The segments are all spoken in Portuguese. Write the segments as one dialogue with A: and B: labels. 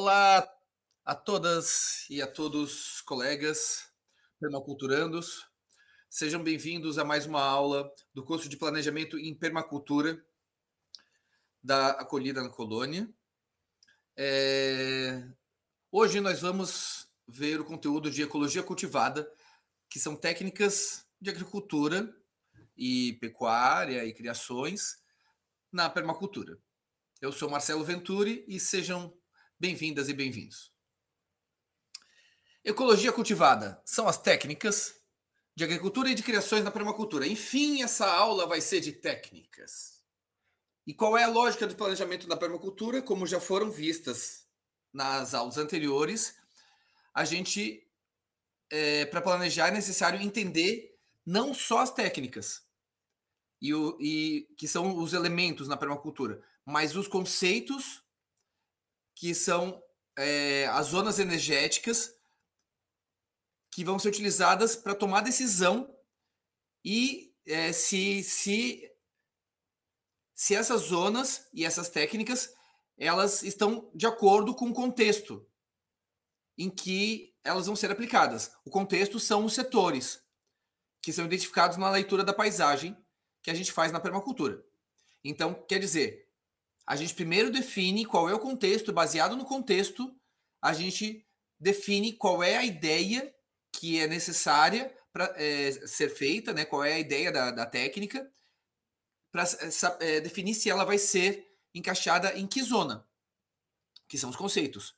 A: Olá a todas e a todos, colegas permaculturandos. Sejam bem-vindos a mais uma aula do curso de Planejamento em Permacultura da Acolhida na Colônia. É... Hoje nós vamos ver o conteúdo de Ecologia Cultivada, que são técnicas de agricultura e pecuária e criações na permacultura. Eu sou Marcelo Venturi e sejam Bem-vindas e bem-vindos. Ecologia cultivada são as técnicas de agricultura e de criações na permacultura. Enfim, essa aula vai ser de técnicas. E qual é a lógica do planejamento da permacultura? Como já foram vistas nas aulas anteriores, a gente, é, para planejar, é necessário entender não só as técnicas, e, o, e que são os elementos na permacultura, mas os conceitos que são é, as zonas energéticas que vão ser utilizadas para tomar decisão e é, se, se, se essas zonas e essas técnicas elas estão de acordo com o contexto em que elas vão ser aplicadas. O contexto são os setores que são identificados na leitura da paisagem que a gente faz na permacultura. Então, quer dizer, a gente primeiro define qual é o contexto, baseado no contexto, a gente define qual é a ideia que é necessária para é, ser feita, né? qual é a ideia da, da técnica, para é, é, definir se ela vai ser encaixada em que zona, que são os conceitos.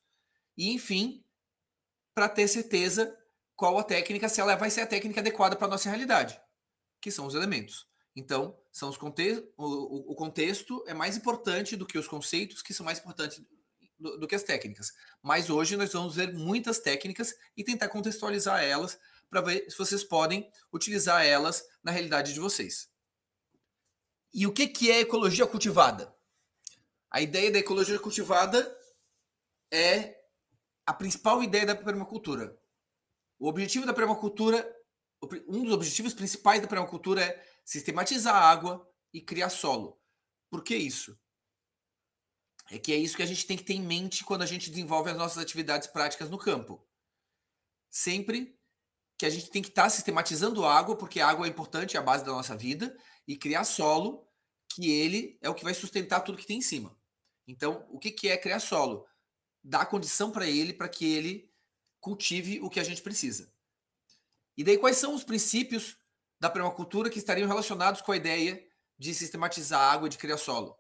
A: E, enfim, para ter certeza qual a técnica, se ela vai ser a técnica adequada para a nossa realidade, que são os elementos. Então, são os conte o, o, contexto é mais importante do que os conceitos, que são mais importantes do, do que as técnicas. Mas hoje nós vamos ver muitas técnicas e tentar contextualizar elas para ver se vocês podem utilizar elas na realidade de vocês. E o que, que é ecologia cultivada? A ideia da ecologia cultivada é a principal ideia da permacultura. O objetivo da permacultura um dos objetivos principais da permacultura é sistematizar a água e criar solo. Por que isso? É que é isso que a gente tem que ter em mente quando a gente desenvolve as nossas atividades práticas no campo. Sempre que a gente tem que estar tá sistematizando água, porque a água é importante, é a base da nossa vida, e criar solo, que ele é o que vai sustentar tudo que tem em cima. Então, o que, que é criar solo? Dar condição para ele, para que ele cultive o que a gente precisa. E daí, quais são os princípios da permacultura que estariam relacionados com a ideia de sistematizar água e de criar solo?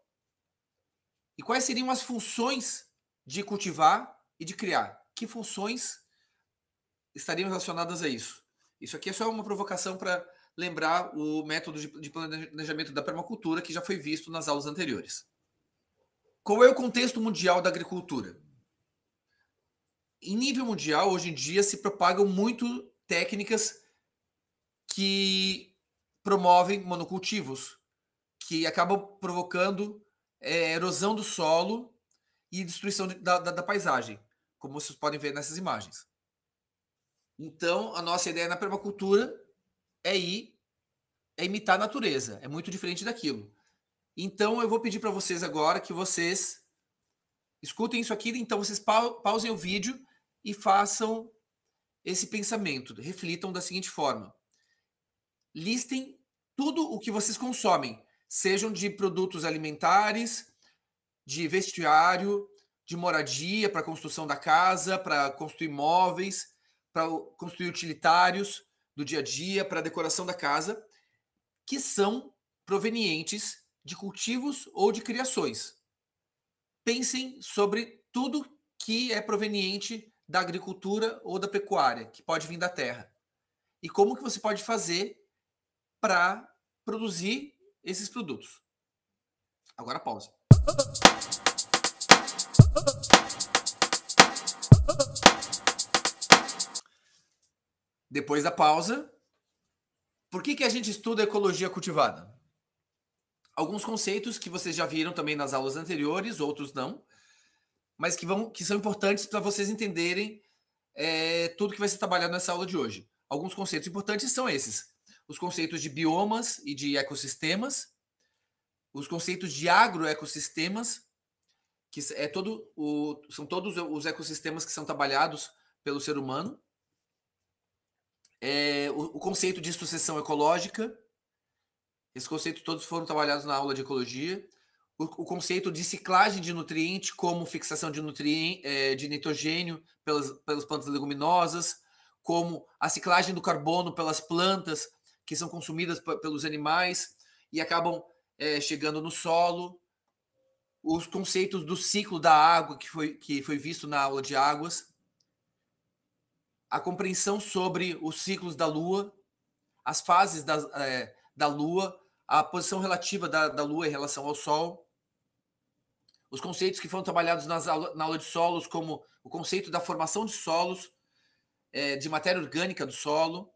A: E quais seriam as funções de cultivar e de criar? Que funções estariam relacionadas a isso? Isso aqui é só uma provocação para lembrar o método de planejamento da permacultura que já foi visto nas aulas anteriores. Qual é o contexto mundial da agricultura? Em nível mundial, hoje em dia se propagam muito técnicas que promovem monocultivos, que acabam provocando é, erosão do solo e destruição da, da, da paisagem, como vocês podem ver nessas imagens. Então, a nossa ideia na permacultura é ir é imitar a natureza, é muito diferente daquilo. Então eu vou pedir para vocês agora que vocês escutem isso aqui, então vocês pausem o vídeo e façam esse pensamento, reflitam da seguinte forma: listem tudo o que vocês consomem, sejam de produtos alimentares, de vestiário, de moradia para construção da casa, para construir móveis, para construir utilitários do dia a dia, para decoração da casa, que são provenientes de cultivos ou de criações. Pensem sobre tudo que é proveniente da agricultura ou da pecuária, que pode vir da terra. E como que você pode fazer para produzir esses produtos. Agora pausa. Depois da pausa, por que, que a gente estuda ecologia cultivada? Alguns conceitos que vocês já viram também nas aulas anteriores, outros não, mas que, vão, que são importantes para vocês entenderem é, tudo que vai ser trabalhado nessa aula de hoje. Alguns conceitos importantes são esses: os conceitos de biomas e de ecossistemas, os conceitos de agroecossistemas, que é todo o, são todos os ecossistemas que são trabalhados pelo ser humano, é, o, o conceito de sucessão ecológica, esses conceitos todos foram trabalhados na aula de ecologia o, conceito de ciclagem de nutriente, como fixação de, nutriente, é, de nitrogênio pelas, pelas plantas leguminosas, como a ciclagem do carbono pelas plantas que são consumidas pelos animais e acabam é, chegando no solo. Os conceitos do ciclo da água, que foi, que foi visto na aula de águas. A compreensão sobre os ciclos da Lua, as fases da, é, da Lua, a posição relativa da, da Lua em relação ao Sol os conceitos que foram trabalhados nas aula, na aula de solos, como o conceito da formação de solos, é, de matéria orgânica do solo,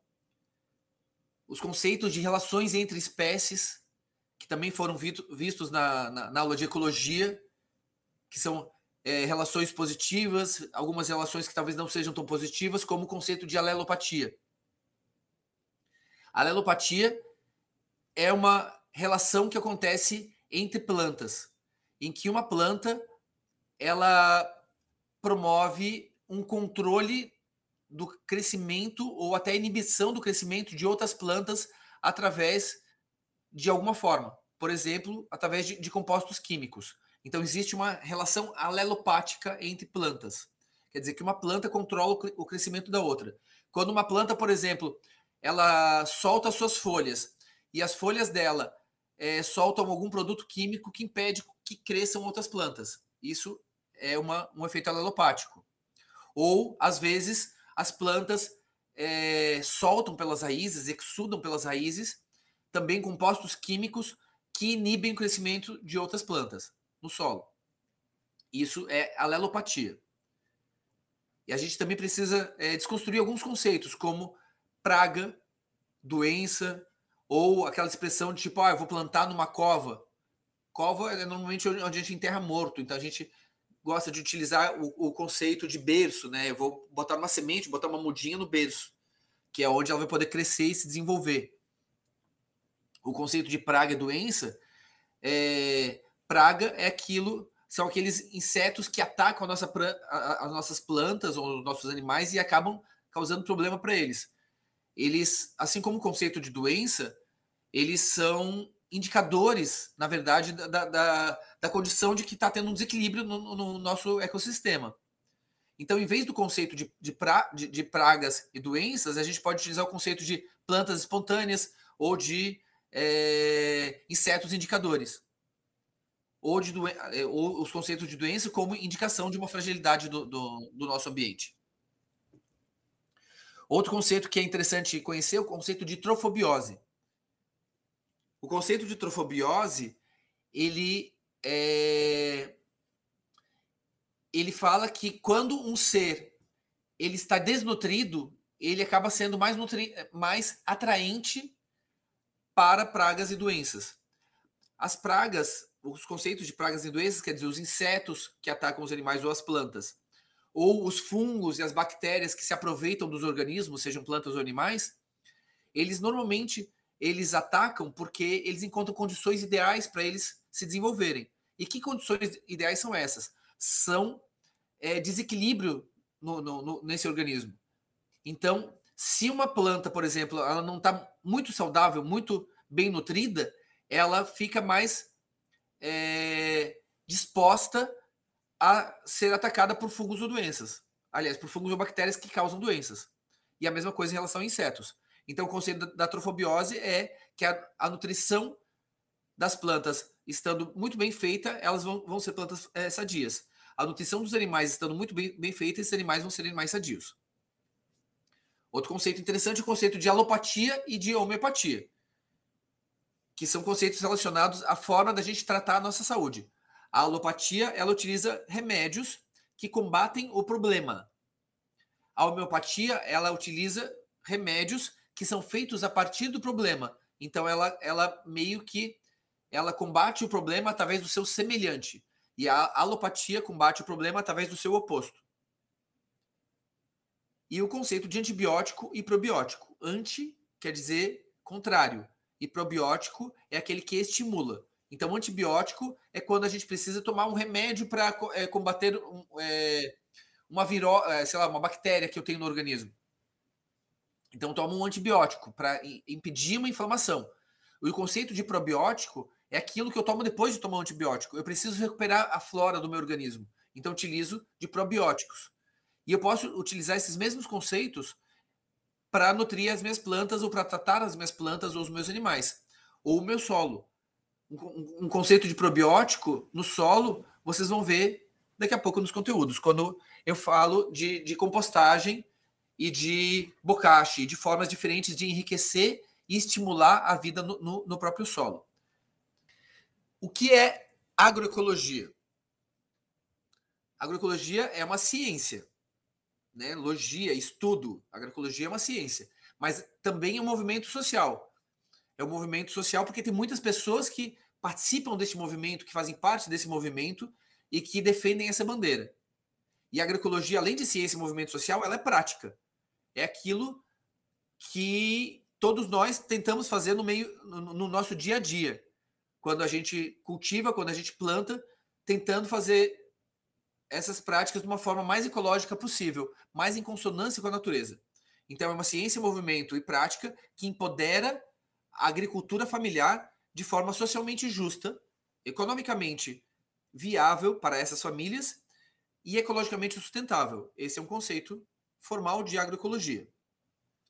A: os conceitos de relações entre espécies, que também foram vistos na, na, na aula de ecologia, que são é, relações positivas, algumas relações que talvez não sejam tão positivas, como o conceito de alelopatia. A alelopatia é uma relação que acontece entre plantas em que uma planta ela promove um controle do crescimento ou até inibição do crescimento de outras plantas através de alguma forma, por exemplo, através de, de compostos químicos. Então existe uma relação alelopática entre plantas. Quer dizer que uma planta controla o crescimento da outra. Quando uma planta, por exemplo, ela solta suas folhas e as folhas dela é, soltam algum produto químico que impede que cresçam outras plantas. Isso é uma, um efeito alelopático. Ou, às vezes, as plantas é, soltam pelas raízes, exudam pelas raízes, também compostos químicos que inibem o crescimento de outras plantas no solo. Isso é alelopatia. E a gente também precisa é, desconstruir alguns conceitos, como praga, doença, ou aquela expressão de tipo, ah, eu vou plantar numa cova Cova é normalmente onde a gente enterra morto, então a gente gosta de utilizar o, o, conceito de berço, né? Eu vou botar uma semente, botar uma mudinha no berço, que é onde ela vai poder crescer e se desenvolver. O conceito de praga e doença, é, praga é aquilo, são aqueles insetos que atacam a nossa, a, as nossas plantas ou os nossos animais e acabam causando problema para eles. Eles, assim como o conceito de doença, eles são indicadores, na verdade, da, da, da condição de que está tendo um desequilíbrio no, no, nosso ecossistema. Então, em vez do conceito de, de, pra, de, de, pragas e doenças, a gente pode utilizar o conceito de plantas espontâneas ou de é, insetos indicadores. Ou, de doen eh, ou os conceitos de doença como indicação de uma fragilidade do, do, do nosso ambiente. Outro conceito que é interessante conhecer é o conceito de trofobiose o conceito de trofobiose, ele é... ele fala que quando um ser ele está desnutrido, ele acaba sendo mais, nutri... mais atraente para pragas e doenças. As pragas, os conceitos de pragas e doenças, quer dizer, os insetos que atacam os animais ou as plantas, ou os fungos e as bactérias que se aproveitam dos organismos, sejam plantas ou animais, eles normalmente eles atacam porque eles encontram condições ideais para eles se desenvolverem. E que condições ideais são essas? São é, desequilíbrio no, no, no, nesse organismo. Então, se uma planta, por exemplo, ela não está muito saudável, muito bem nutrida, ela fica mais é, disposta a ser atacada por fungos ou doenças. Aliás, por fungos ou bactérias que causam doenças. E a mesma coisa em relação a insetos. Então, o conceito da trofobiose é que a, a nutrição das plantas estando muito bem feita, elas vão, vão ser plantas é, sadias. A nutrição dos animais estando muito bem, bem feita, esses animais vão ser animais sadios. Outro conceito interessante é o conceito de alopatia e de homeopatia, que são conceitos relacionados à forma da gente tratar a nossa saúde. A alopatia, ela utiliza remédios que combatem o problema. A homeopatia, ela utiliza remédios que são feitos a partir do problema. Então ela, ela meio que ela combate o problema através do seu semelhante. E a alopatia combate o problema através do seu oposto. E o conceito de antibiótico e probiótico. Anti quer dizer contrário, e probiótico é aquele que estimula. Então, antibiótico é quando a gente precisa tomar um remédio para é, combater um, é, uma viró, é, sei lá, uma bactéria que eu tenho no organismo. Então toma um antibiótico para impedir uma inflamação. O conceito de probiótico é aquilo que eu tomo depois de tomar um antibiótico. Eu preciso recuperar a flora do meu organismo. Então utilizo de probióticos. E eu posso utilizar esses mesmos conceitos para nutrir as minhas plantas ou para tratar as minhas plantas ou os meus animais ou o meu solo. Um, conceito de probiótico no solo, vocês vão ver daqui a pouco nos conteúdos, quando eu falo de, de compostagem e de bokashi, de formas diferentes de enriquecer e estimular a vida no, no, no próprio solo. O que é agroecologia? Agroecologia é uma ciência, né? Logia, estudo. Agroecologia é uma ciência, mas também é um movimento social. É um movimento social porque tem muitas pessoas que participam desse movimento, que fazem parte desse movimento e que defendem essa bandeira. E a agroecologia, além de ciência e movimento social, ela é prática. É aquilo que todos nós tentamos fazer no meio no nosso dia a dia. Quando a gente cultiva, quando a gente planta, tentando fazer essas práticas de uma forma mais ecológica possível, mais em consonância com a natureza. Então é uma ciência, movimento e prática que empodera a agricultura familiar de forma socialmente justa, economicamente viável para essas famílias e ecologicamente sustentável. Esse é um conceito formal de agroecologia.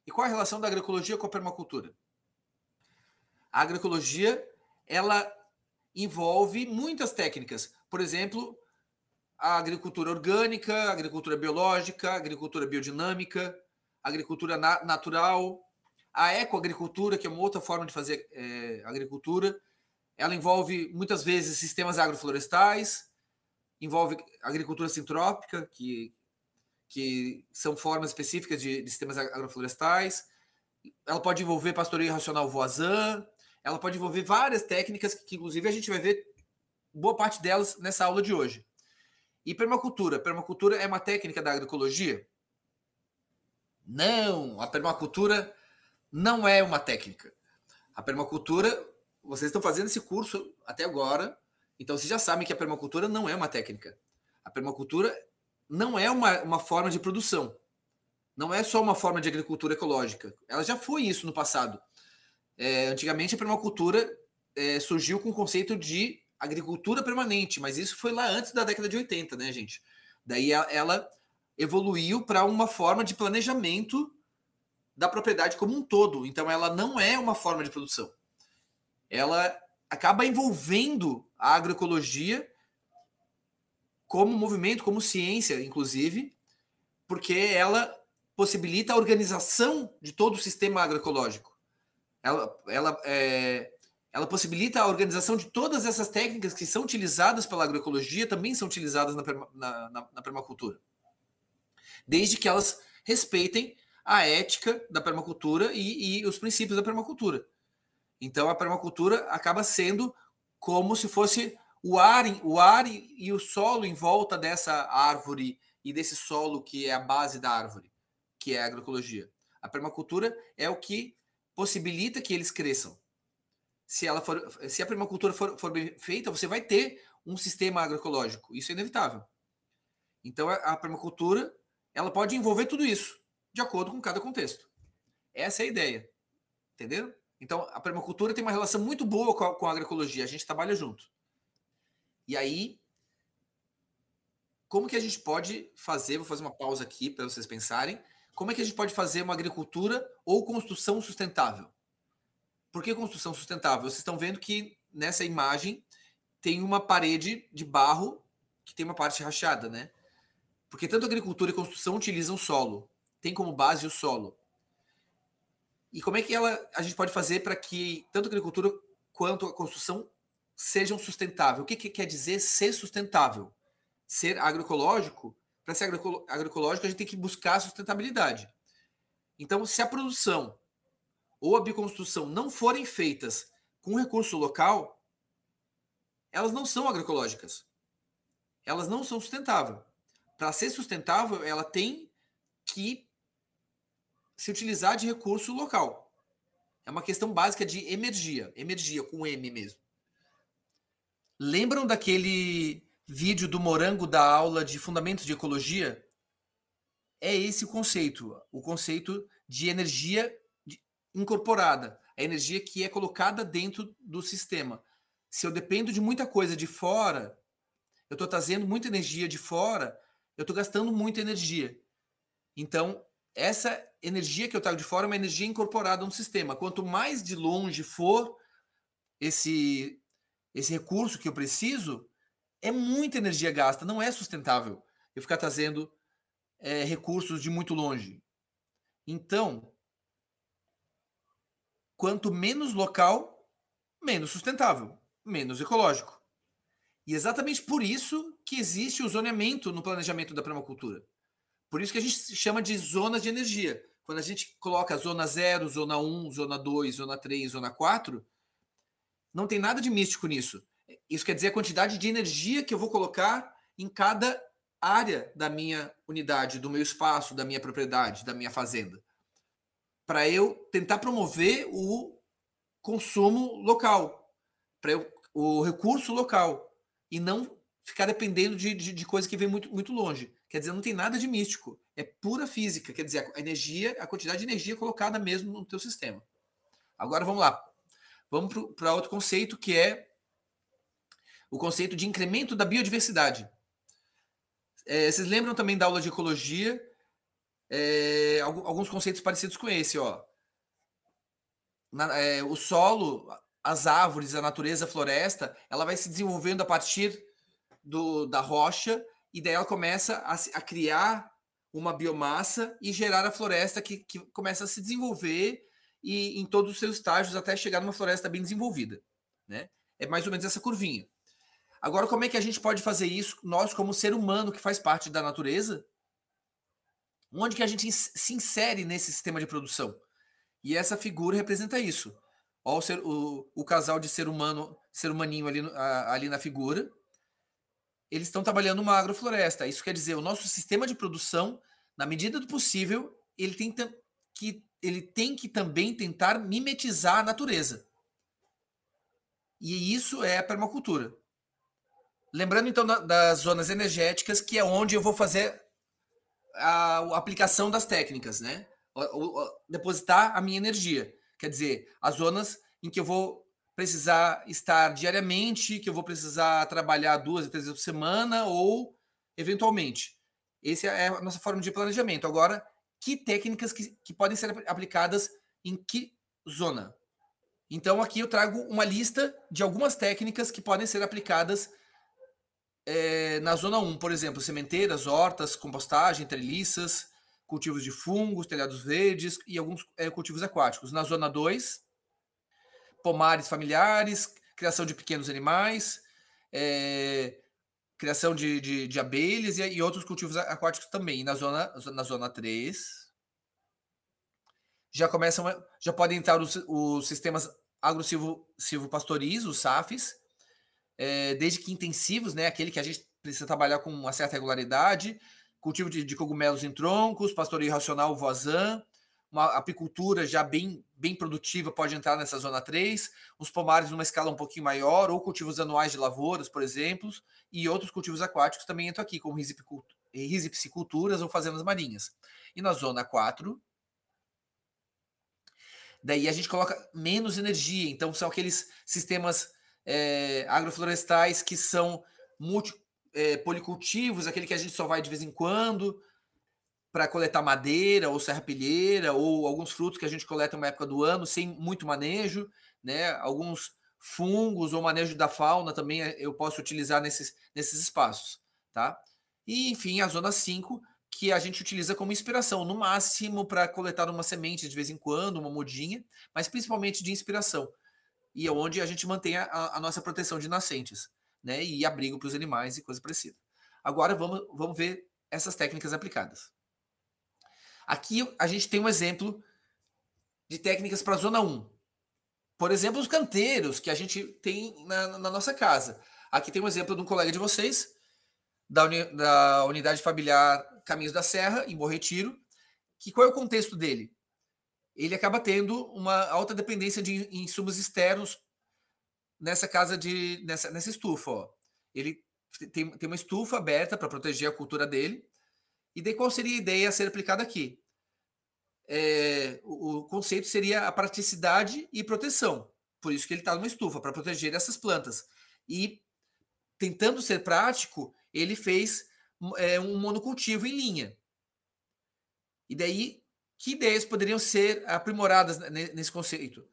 A: E qual a relação da agroecologia com a permacultura? A agroecologia, ela envolve muitas técnicas. Por exemplo, a agricultura orgânica, a agricultura biológica, a agricultura biodinâmica, a agricultura na natural, a ecoagricultura, que é uma outra forma de fazer é, agricultura. Ela envolve muitas vezes sistemas agroflorestais, envolve agricultura sintrópica, que que são formas específicas de, de sistemas agroflorestais. Ela pode envolver pastoreio racional voazan. ela pode envolver várias técnicas que, inclusive, a gente vai ver boa parte delas nessa aula de hoje. E permacultura? Permacultura é uma técnica da agroecologia? Não, a permacultura não é uma técnica. A permacultura, vocês estão fazendo esse curso até agora, então vocês já sabem que a permacultura não é uma técnica. A permacultura não é uma, uma forma de produção. Não é só uma forma de agricultura ecológica. Ela já foi isso no passado. É, antigamente, a permacultura é, surgiu com o conceito de agricultura permanente, mas isso foi lá antes da década de 80, né, gente? Daí ela evoluiu para uma forma de planejamento da propriedade como um todo. Então, ela não é uma forma de produção. Ela acaba envolvendo a agroecologia como movimento, como ciência, inclusive, porque ela possibilita a organização de todo o sistema agroecológico. Ela, ela, é, ela possibilita a organização de todas essas técnicas que são utilizadas pela agroecologia, também são utilizadas na, na, na, na permacultura. Desde que elas respeitem a ética da permacultura e, e os princípios da permacultura. Então, a permacultura acaba sendo como se fosse o ar, o ar e, o solo em volta dessa árvore e desse solo que é a base da árvore, que é a agroecologia. A permacultura é o que possibilita que eles cresçam. Se, ela for, se a permacultura for, for bem feita, você vai ter um sistema agroecológico. Isso é inevitável. Então, a permacultura ela pode envolver tudo isso, de acordo com cada contexto. Essa é a ideia. Entenderam? Então, a permacultura tem uma relação muito boa com a, com a agroecologia. A gente trabalha junto. E aí, como que a gente pode fazer? Vou fazer uma pausa aqui para vocês pensarem. Como é que a gente pode fazer uma agricultura ou construção sustentável? Por que construção sustentável? Vocês estão vendo que nessa imagem tem uma parede de barro que tem uma parte rachada, né? Porque tanto agricultura e construção utilizam solo, tem como base o solo. E como é que ela, a gente pode fazer para que tanto a agricultura quanto a construção sejam sustentáveis. O que, que quer dizer ser sustentável? Ser agroecológico? Para ser agroecológico, a gente tem que buscar a sustentabilidade. Então, se a produção ou a biconstrução não forem feitas com recurso local, elas não são agroecológicas. Elas não são sustentáveis. Para ser sustentável, ela tem que se utilizar de recurso local. É uma questão básica de energia, energia com M mesmo. Lembram daquele vídeo do morango da aula de fundamentos de ecologia? É esse o conceito, o conceito de energia incorporada, a energia que é colocada dentro do sistema. Se eu dependo de muita coisa de fora, eu estou trazendo muita energia de fora, eu estou gastando muita energia. Então, essa energia que eu trago de fora é uma energia incorporada no sistema. Quanto mais de longe for esse esse recurso que eu preciso, é muita energia gasta, não é sustentável eu ficar trazendo é, recursos de muito longe. Então, quanto menos local, menos sustentável, menos ecológico. E é exatamente por isso que existe o zoneamento no planejamento da permacultura. Por isso que a gente chama de zonas de energia. Quando a gente coloca zona 0, zona 1, um, zona 2, zona 3, zona 4, não tem nada de místico nisso. Isso quer dizer a quantidade de energia que eu vou colocar em cada área da minha unidade, do meu espaço, da minha propriedade, da minha fazenda, para eu tentar promover o consumo local, para o recurso local e não ficar dependendo de, de, de coisa que vem muito, muito longe. Quer dizer, não tem nada de místico, é pura física. Quer dizer, a energia, a quantidade de energia colocada mesmo no teu sistema. Agora vamos lá. Vamos para outro conceito que é o conceito de incremento da biodiversidade. É, vocês lembram também da aula de ecologia? É, alguns conceitos parecidos com esse, ó. Na, é, o solo, as árvores, a natureza, a floresta, ela vai se desenvolvendo a partir do, da rocha e daí ela começa a, a criar uma biomassa e gerar a floresta que, que começa a se desenvolver e em todos os seus estágios até chegar numa floresta bem desenvolvida. Né? É mais ou menos essa curvinha. Agora, como é que a gente pode fazer isso, nós, como ser humano que faz parte da natureza? Onde que a gente se insere nesse sistema de produção? E essa figura representa isso. Ó, o, ser, o, o, casal de ser humano, ser humaninho ali, a, ali na figura. Eles estão trabalhando uma agrofloresta. Isso quer dizer, o nosso sistema de produção, na medida do possível, ele tem que ele tem que também tentar mimetizar a natureza. E isso é a permacultura. Lembrando então das zonas energéticas, que é onde eu vou fazer a aplicação das técnicas, né? Depositar a minha energia. Quer dizer, as zonas em que eu vou precisar estar diariamente, que eu vou precisar trabalhar duas, três vezes por semana ou eventualmente. Essa é a nossa forma de planejamento. Agora, que técnicas que, que podem ser aplicadas em que zona. Então, aqui eu trago uma lista de algumas técnicas que podem ser aplicadas é, na zona 1, por exemplo, sementeiras, hortas, compostagem, treliças, cultivos de fungos, telhados verdes e alguns é, cultivos aquáticos. Na zona 2, pomares familiares, criação de pequenos animais, é, criação de, de, de abelhas e, e, outros cultivos aquáticos também. E na zona, na zona 3, já começam, já podem entrar os, os sistemas agro-silvopastoris, os SAFs, é, desde que intensivos, né, aquele que a gente precisa trabalhar com uma certa regularidade, cultivo de, de cogumelos em troncos, pastoreio racional, vozão uma apicultura já bem, bem produtiva pode entrar nessa zona 3, os pomares numa escala um pouquinho maior, ou cultivos anuais de lavouras, por exemplo, e outros cultivos aquáticos também entram aqui, como risipsiculturas ou fazendas marinhas. E na zona 4, daí a gente coloca menos energia, então são aqueles sistemas é, agroflorestais que são multi, é, policultivos, aquele que a gente só vai de vez em quando, para coletar madeira ou serrapilheira ou alguns frutos que a gente coleta uma época do ano sem muito manejo, né? Alguns fungos ou manejo da fauna também eh, eu posso utilizar nesses, nesses espaços, tá? E enfim, a zona 5 que a gente utiliza como inspiração, no máximo para coletar uma semente de vez em quando, uma mudinha, mas principalmente de inspiração. E é onde a gente mantém a, a nossa proteção de nascentes, né? E abrigo para os animais e coisa parecida. Agora vamos, vamos ver essas técnicas aplicadas. Aqui a gente tem um exemplo de técnicas para a zona 1. Por exemplo, os canteiros que a gente tem na, na nossa casa. Aqui tem um exemplo de um colega de vocês, da, uni, da unidade familiar Caminhos da Serra, em Bom Retiro, que qual é o contexto dele? Ele acaba tendo uma alta dependência de insumos externos nessa casa de nessa, nessa estufa. Ó. Ele tem, tem uma estufa aberta para proteger a cultura dele, e daí qual seria a ideia a ser aplicada aqui? É, o, o, conceito seria a praticidade e proteção. Por isso que ele está numa estufa, para proteger essas plantas. E tentando ser prático, ele fez é, um monocultivo em linha. E daí, que ideias poderiam ser aprimoradas nesse conceito?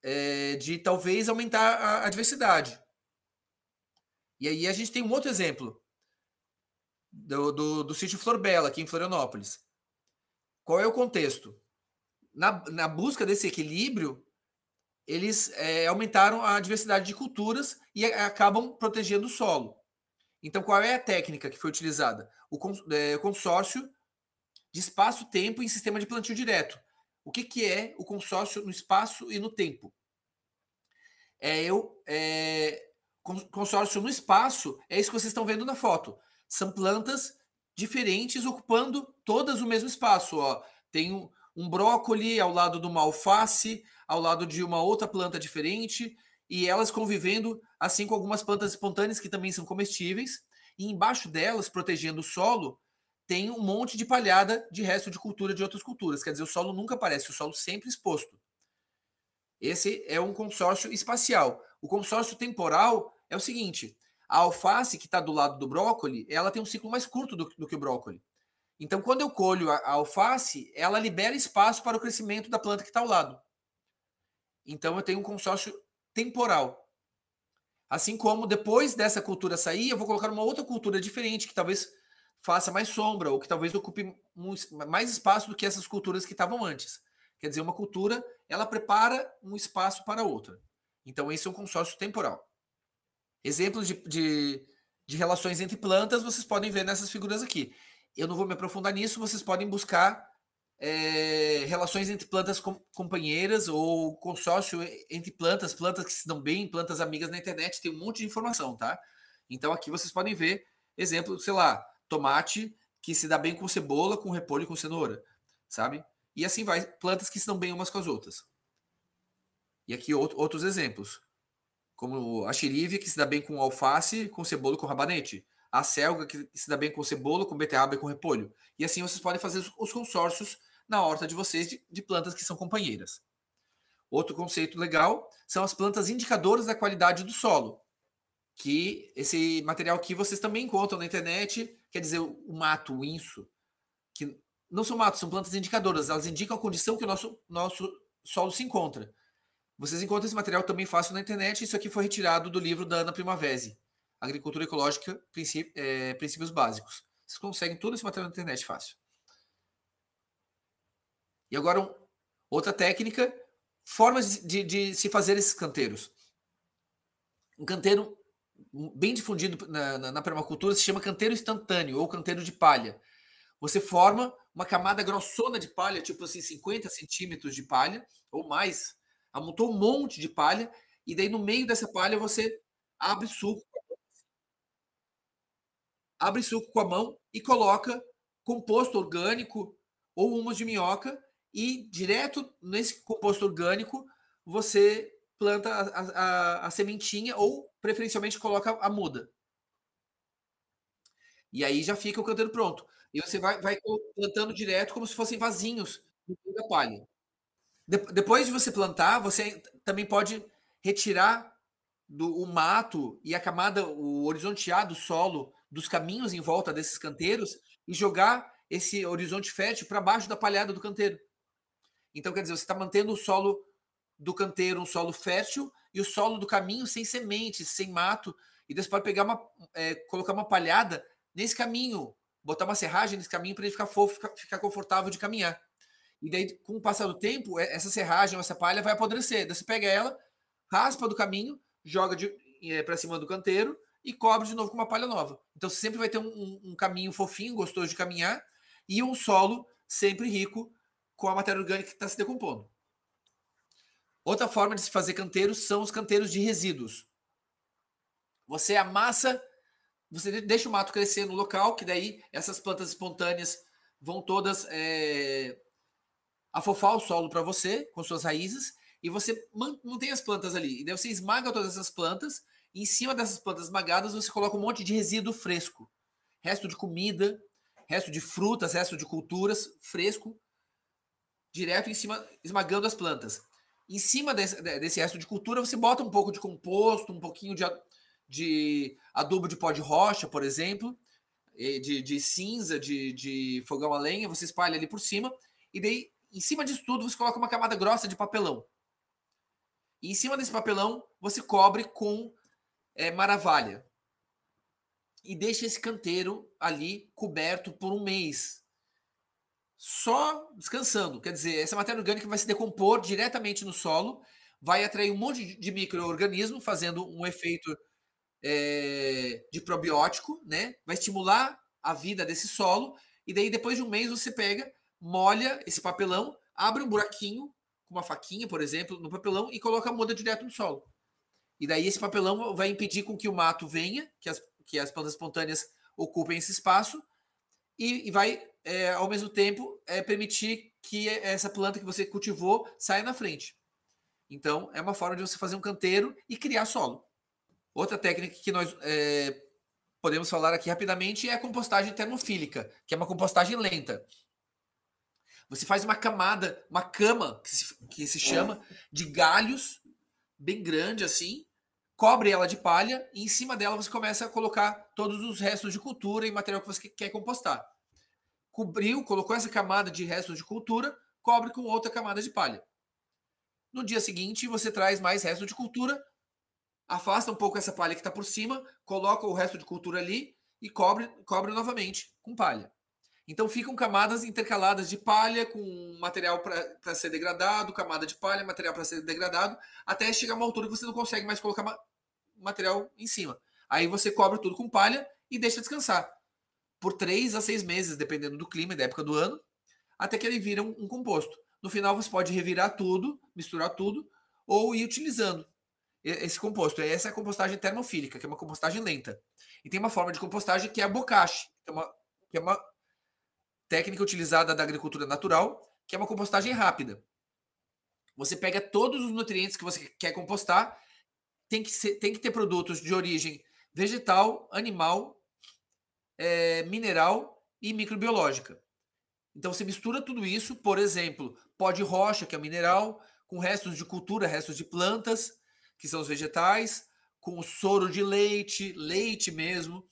A: É, de talvez aumentar a, a diversidade. E aí a gente tem um outro exemplo do, do, do sítio Florbela, aqui em Florianópolis. Qual é o contexto? Na, na busca desse equilíbrio, eles é, aumentaram a diversidade de culturas e a, é, acabam protegendo o solo. Então, qual é a técnica que foi utilizada? O cons, é, consórcio de espaço-tempo em sistema de plantio direto. O que, que é o consórcio no espaço e no tempo? É eu. É, consórcio no espaço é isso que vocês estão vendo na foto são plantas diferentes ocupando todas o mesmo espaço. Ó. Tem um, um brócoli ao lado de uma alface, ao lado de uma outra planta diferente, e elas convivendo assim com algumas plantas espontâneas que também são comestíveis, e embaixo delas, protegendo o solo, tem um monte de palhada de resto de cultura de outras culturas. Quer dizer, o solo nunca aparece, o solo sempre exposto. Esse é um consórcio espacial. O consórcio temporal é o seguinte: a alface que está do lado do brócoli, ela tem um ciclo mais curto do, do que o brócoli. Então, quando eu colho a, a, alface, ela libera espaço para o crescimento da planta que está ao lado. Então, eu tenho um consórcio temporal. Assim como depois dessa cultura sair, eu vou colocar uma outra cultura diferente, que talvez faça mais sombra, ou que talvez ocupe mais espaço do que essas culturas que estavam antes. Quer dizer, uma cultura, ela prepara um espaço para outra. Então, esse é um consórcio temporal. Exemplos de, de, de relações entre plantas vocês podem ver nessas figuras aqui. Eu não vou me aprofundar nisso, vocês podem buscar é, relações entre plantas com, companheiras ou consórcio entre plantas, plantas que se dão bem, plantas amigas na internet, tem um monte de informação, tá? Então aqui vocês podem ver, exemplo, sei lá, tomate que se dá bem com cebola, com repolho e com cenoura, sabe? E assim vai, plantas que se dão bem umas com as outras. E aqui outros exemplos como a xerife, que se dá bem com alface, com cebola com rabanete. A selga, que se dá bem com cebola, com beterraba e com repolho. E assim vocês podem fazer os consórcios na horta de vocês de, de plantas que são companheiras. Outro conceito legal são as plantas indicadoras da qualidade do solo, que esse material que vocês também encontram na internet, quer dizer, o mato, o inso, que não são matos, são plantas indicadoras, elas indicam a condição que o nosso, nosso solo se encontra. Vocês encontram esse material também fácil na internet. Isso aqui foi retirado do livro da Ana Primavesi, Agricultura Ecológica, é, Princípios Básicos. Vocês conseguem todo esse material na internet fácil. E agora, um, outra técnica, formas de, de, se fazer esses canteiros. Um canteiro bem difundido na, na, na permacultura se chama canteiro instantâneo ou canteiro de palha. Você forma uma camada grossona de palha, tipo assim, 50 centímetros de palha ou mais, amontou um monte de palha, e daí no meio dessa palha você abre suco. Abre suco com a mão e coloca composto orgânico ou humus de minhoca, e direto nesse composto orgânico você planta a, a, a sementinha ou preferencialmente coloca a muda. E aí já fica o canteiro pronto. E você vai, vai plantando direto como se fossem vasinhos da palha. De, depois de você plantar, você também pode retirar do, o mato e a camada, o horizontear do solo, dos caminhos em volta desses canteiros e jogar esse horizonte fértil para baixo da palhada do canteiro. Então, quer dizer, você está mantendo o solo do canteiro um solo fértil e o solo do caminho sem sementes, sem mato. E depois você pode pegar uma, é, colocar uma palhada nesse caminho, botar uma serragem nesse caminho para ele ficar fofo, ficar, ficar confortável de caminhar. E daí, com o passar do tempo, é, essa serragem, essa palha vai apodrecer. Daí você pega ela, raspa do caminho, joga é, para cima do canteiro e cobre de novo com uma palha nova. Então você sempre vai ter um, um, caminho fofinho, gostoso de caminhar e um solo sempre rico com a matéria orgânica que está se decompondo. Outra forma de se fazer canteiros são os canteiros de resíduos. Você amassa, você deixa o mato crescer no local, que daí essas plantas espontâneas vão todas é, afofar o solo para você, com suas raízes, e você mantém as plantas ali. E daí você esmaga todas essas plantas, e em cima dessas plantas esmagadas você coloca um monte de resíduo fresco. Resto de comida, resto de frutas, resto de culturas, fresco, direto em cima, esmagando as plantas. Em cima desse, desse resto de cultura, você bota um pouco de composto, um pouquinho de, de adubo de pó de rocha, por exemplo, de, de cinza, de, de fogão a lenha, você espalha ali por cima, e daí em cima disso tudo, você coloca uma camada grossa de papelão. E em cima desse papelão, você cobre com é, maravalha. E deixa esse canteiro ali coberto por um mês. Só descansando. Quer dizer, essa matéria orgânica vai se decompor diretamente no solo, vai atrair um monte de micro fazendo um efeito é, de probiótico, né? Vai estimular a vida desse solo. E daí, depois de um mês, você pega molha esse papelão, abre um buraquinho com uma faquinha, por exemplo, no papelão e coloca a muda direto no solo. E daí esse papelão vai impedir com que o mato venha, que as, que as plantas espontâneas ocupem esse espaço e, e vai, é, ao mesmo tempo, é, permitir que essa planta que você cultivou saia na frente. Então, é uma forma de você fazer um canteiro e criar solo. Outra técnica que nós é, podemos falar aqui rapidamente é a compostagem termofílica, que é uma compostagem lenta. Você faz uma camada, uma cama, que se, que se chama, de galhos, bem grande assim, cobre ela de palha e em cima dela você começa a colocar todos os restos de cultura e material que você quer compostar. Cobriu, colocou essa camada de restos de cultura, cobre com outra camada de palha. No dia seguinte, você traz mais resto de cultura, afasta um pouco essa palha que está por cima, coloca o resto de cultura ali e cobre, cobre novamente com palha. Então ficam camadas intercaladas de palha com material para ser degradado, camada de palha, material para ser degradado, até chegar uma altura que você não consegue mais colocar ma material em cima. Aí você cobre tudo com palha e deixa descansar por três a seis meses, dependendo do clima e da época do ano, até que ele vira um, um composto. No final você pode revirar tudo, misturar tudo ou ir utilizando esse composto. Essa é a compostagem termofílica, que é uma compostagem lenta. E tem uma forma de compostagem que é a bocache, que é uma, que é uma técnica utilizada da agricultura natural, que é uma compostagem rápida. Você pega todos os nutrientes que você quer compostar, tem que, ser, tem que ter produtos de origem vegetal, animal, é, mineral e microbiológica. Então você mistura tudo isso, por exemplo, pó de rocha, que é mineral, com restos de cultura, restos de plantas, que são os vegetais, com soro de leite, leite mesmo,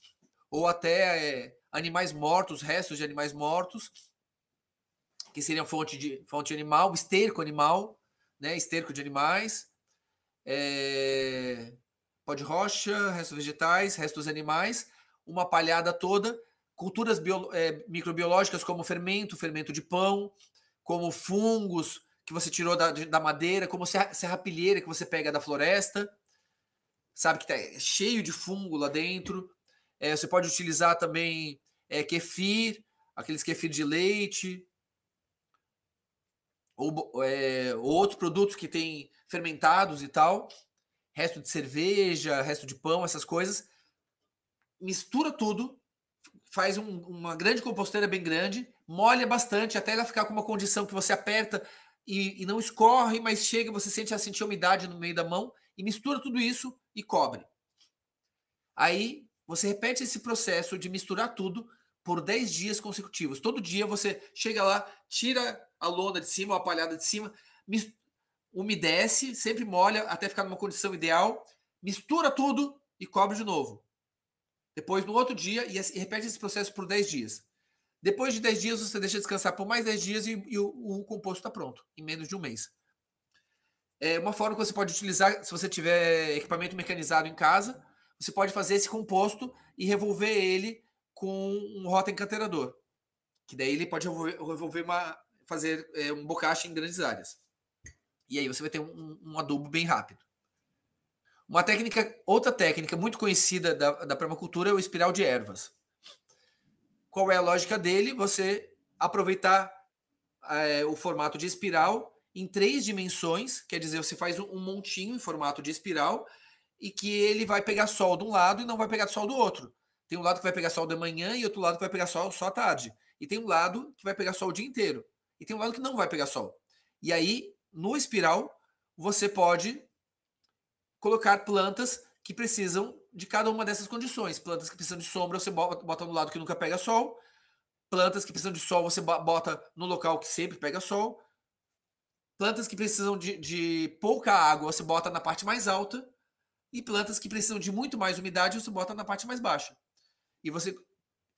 A: ou até é, animais mortos, restos de animais mortos, que seriam fonte de fonte animal, esterco animal, né? Esterco de animais, é, pó de rocha, restos vegetais, restos animais, uma palhada toda, culturas bio, é, microbiológicas como fermento, fermento de pão, como fungos que você tirou da, da madeira, como serra, serrapilheira que você pega da floresta, sabe que tá é cheio de fungo lá dentro. É, você pode utilizar também é, kefir, aqueles kefir de leite, ou, é, ou outros produtos que tem fermentados e tal, resto de cerveja, resto de pão, essas coisas. Mistura tudo, faz um, uma grande composteira bem grande, molha bastante até ela ficar com uma condição que você aperta e, e não escorre, mas chega, você sente a sentir umidade no meio da mão e mistura tudo isso e cobre. Aí você repete esse processo de misturar tudo por 10 dias consecutivos. Todo dia você chega lá, tira a lona de cima, a palhada de cima, umedece, sempre molha até ficar numa condição ideal, mistura tudo e cobre de novo. Depois, no outro dia, e repete esse processo por 10 dias. Depois de 10 dias, você deixa descansar por mais 10 dias e, e o, o, composto está pronto, em menos de um mês. É uma forma que você pode utilizar, se você tiver equipamento mecanizado em casa, você pode fazer esse composto e revolver ele com um rota encanterador. Que daí ele pode revolver, revolver uma, fazer é, um bocache em grandes áreas. E aí você vai ter um, um, adubo bem rápido. Uma técnica, outra técnica muito conhecida da, da permacultura é o espiral de ervas. Qual é a lógica dele? Você aproveitar é, o formato de espiral em três dimensões, quer dizer, você faz um montinho em formato de espiral e que ele vai pegar sol de um lado e não vai pegar sol do outro. Tem um lado que vai pegar sol de manhã e outro lado que vai pegar sol só à tarde. E tem um lado que vai pegar sol o dia inteiro. E tem um lado que não vai pegar sol. E aí, no espiral, você pode colocar plantas que precisam de cada uma dessas condições. Plantas que precisam de sombra, você bota no lado que nunca pega sol. Plantas que precisam de sol, você bota no local que sempre pega sol. Plantas que precisam de, de pouca água, você bota na parte mais alta. E plantas que precisam de muito mais umidade, você bota na parte mais baixa. E você.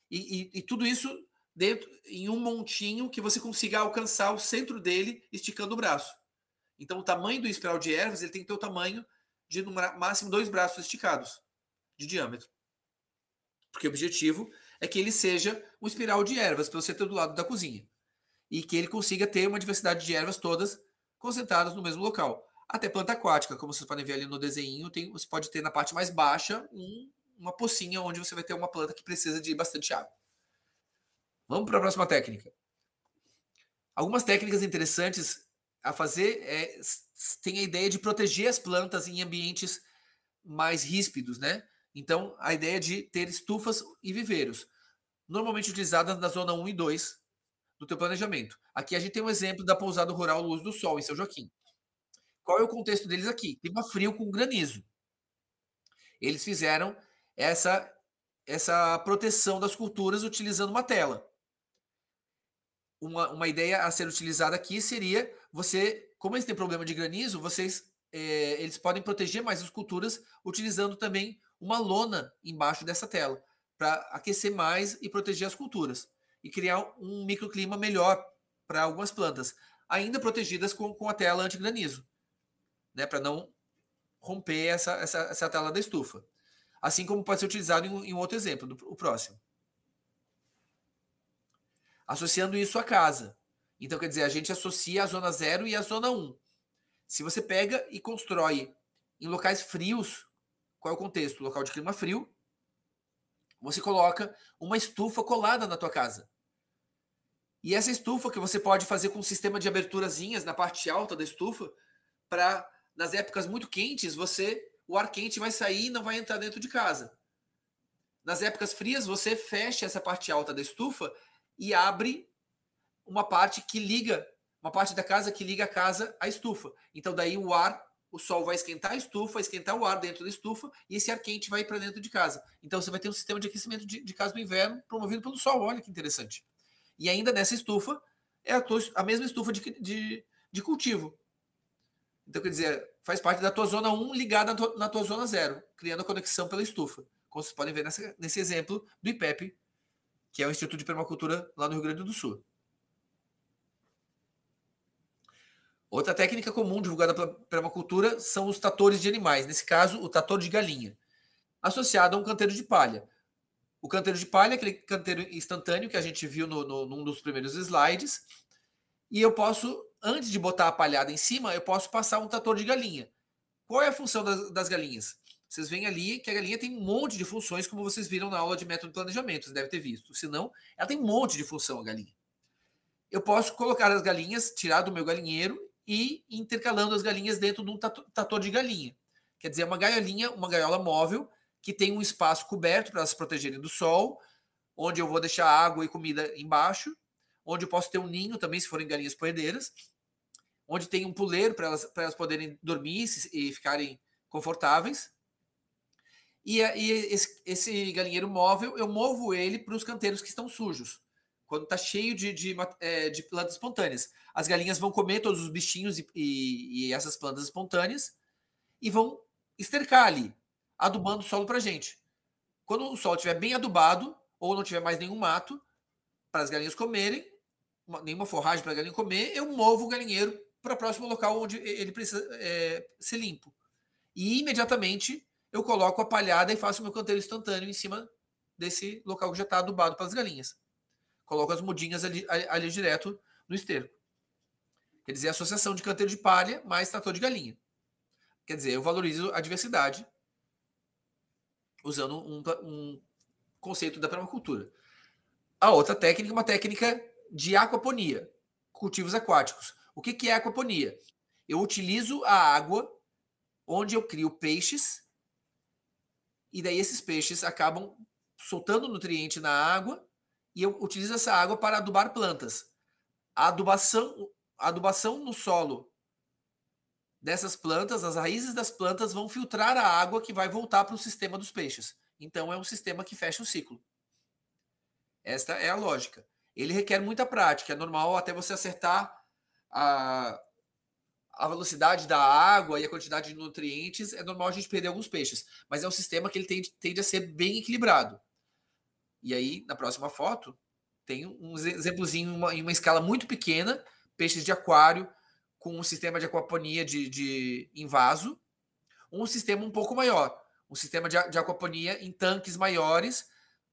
A: E, e, e tudo isso dentro em um montinho que você consiga alcançar o centro dele esticando o braço. Então o tamanho do espiral de ervas ele tem que ter o tamanho de no máximo dois braços esticados de diâmetro. Porque o objetivo é que ele seja um espiral de ervas para você ter do lado da cozinha. E que ele consiga ter uma diversidade de ervas todas concentradas no mesmo local até planta aquática, como vocês podem ver ali no desenho, tem, você pode ter na parte mais baixa um, uma pocinha onde você vai ter uma planta que precisa de bastante água. Vamos para a próxima técnica. Algumas técnicas interessantes a fazer é, tem a ideia de proteger as plantas em ambientes mais ríspidos, né? Então, a ideia de ter estufas e viveiros, normalmente utilizadas na zona 1 e 2 do teu planejamento. Aqui a gente tem um exemplo da pousada rural Luz do Sol, em São Joaquim. Qual é o contexto deles aqui? Clima frio com granizo. Eles fizeram essa, essa proteção das culturas utilizando uma tela. Uma, uma ideia a ser utilizada aqui seria você, como eles têm problema de granizo, vocês é, eles podem proteger mais as culturas utilizando também uma lona embaixo dessa tela para aquecer mais e proteger as culturas e criar um microclima melhor para algumas plantas, ainda protegidas com, com a tela anti granizo né, para não romper essa, essa, essa tela da estufa. Assim como pode ser utilizado em, em outro exemplo, do, o próximo. Associando isso à casa. Então, quer dizer, a gente associa a zona 0 e a zona 1. Um. Se você pega e constrói em locais frios, qual é o contexto? Local de clima frio, você coloca uma estufa colada na tua casa. E essa estufa que você pode fazer com um sistema de aberturazinhas na parte alta da estufa para nas épocas muito quentes, você o ar quente vai sair e não vai entrar dentro de casa. Nas épocas frias, você fecha essa parte alta da estufa e abre uma parte que liga, uma parte da casa que liga a casa à estufa. Então daí o ar, o sol vai esquentar a estufa, esquentar o ar dentro da estufa e esse ar quente vai para dentro de casa. Então você vai ter um sistema de aquecimento de, de casa no inverno promovido pelo sol. Olha que interessante. E ainda nessa estufa é a, tua, a mesma estufa de, de, de cultivo. Então, quer dizer, faz parte da tua zona 1 ligada na tua zona 0, criando a conexão pela estufa, como vocês podem ver nessa, nesse exemplo do IPEP, que é o Instituto de Permacultura lá no Rio Grande do Sul. Outra técnica comum divulgada pela permacultura são os tatores de animais, nesse caso, o tator de galinha, associado a um canteiro de palha. O canteiro de palha é aquele canteiro instantâneo que a gente viu no, no, num dos primeiros slides, e eu posso antes de botar a palhada em cima, eu posso passar um trator de galinha. Qual é a função das, das galinhas? Vocês veem ali que a galinha tem um monte de funções, como vocês viram na aula de método de planejamento, vocês devem ter visto. Senão, ela tem um monte de função, a galinha. Eu posso colocar as galinhas, tirar do meu galinheiro e intercalando as galinhas dentro de um trator de galinha. Quer dizer, é uma gaiolinha, uma gaiola móvel, que tem um espaço coberto para elas se protegerem do sol, onde eu vou deixar água e comida embaixo, onde eu posso ter um ninho também, se forem galinhas poedeiras, onde tem um puleiro para elas, elas poderem dormir e ficarem confortáveis. E, e esse, esse, galinheiro móvel, eu movo ele para os canteiros que estão sujos, quando está cheio de, de, é, de, plantas espontâneas. As galinhas vão comer todos os bichinhos e, e, e essas plantas espontâneas e vão estercar ali, adubando o solo para gente. Quando o solo estiver bem adubado, ou não tiver mais nenhum mato, para as galinhas comerem, uma, nenhuma forragem para a galinha comer, eu movo o galinheiro para o próximo local onde ele precisa é, ser limpo. E imediatamente eu coloco a palhada e faço meu canteiro instantâneo em cima desse local que já está adubado para as galinhas. Coloco as mudinhas ali, ali, ali direto no esterco. Quer dizer, associação de canteiro de palha mais trator de galinha. Quer dizer, eu valorizo a diversidade usando um, um conceito da permacultura. A outra técnica é uma técnica de aquaponia, cultivos aquáticos. O que, que é aquaponia? Eu utilizo a água onde eu crio peixes, e daí esses peixes acabam soltando nutriente na água, e eu utilizo essa água para adubar plantas. A adubação, a adubação no solo dessas plantas, as raízes das plantas vão filtrar a água que vai voltar para o sistema dos peixes. Então é um sistema que fecha o ciclo. Esta é a lógica ele requer muita prática. É normal até você acertar a, a velocidade da água e a quantidade de nutrientes, é normal a gente perder alguns peixes. Mas é um sistema que ele tende, tende a ser bem equilibrado. E aí, na próxima foto, tem um exemplozinho em uma, em uma escala muito pequena, peixes de aquário com um sistema de aquaponia de, de em vaso, um sistema um pouco maior, um sistema de, de aquaponia em tanques maiores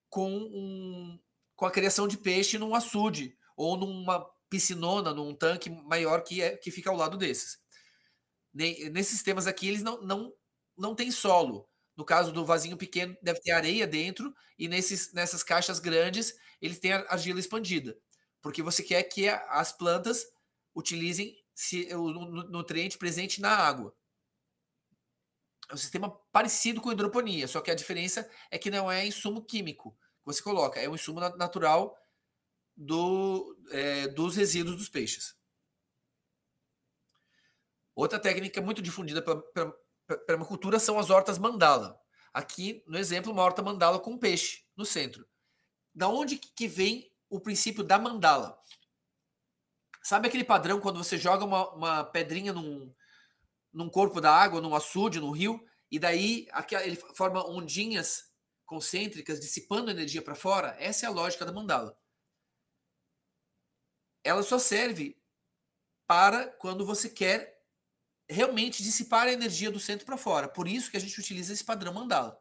A: com um, com a criação de peixe num açude ou numa piscinona, num tanque maior que, é, que fica ao lado desses. Nesses sistemas aqui, eles não, não, não têm solo. No caso do vasinho pequeno, deve ter areia dentro, e nesses, nessas caixas grandes, eles têm argila expandida, porque você quer que as plantas utilizem se, o nutriente presente na água. É um sistema parecido com hidroponia, só que a diferença é que não é insumo químico você coloca, é um insumo natural do, é, dos resíduos dos peixes. Outra técnica muito difundida pela permacultura são as hortas mandala. Aqui, no exemplo, uma horta mandala com peixe no centro. Da onde que vem o princípio da mandala? Sabe aquele padrão quando você joga uma, uma pedrinha num, num corpo da água, num açude, num rio, e daí aqui, ele forma ondinhas concêntricas dissipando energia para fora, essa é a lógica da mandala. Ela só serve para quando você quer realmente dissipar a energia do centro para fora. Por isso que a gente utiliza esse padrão mandala.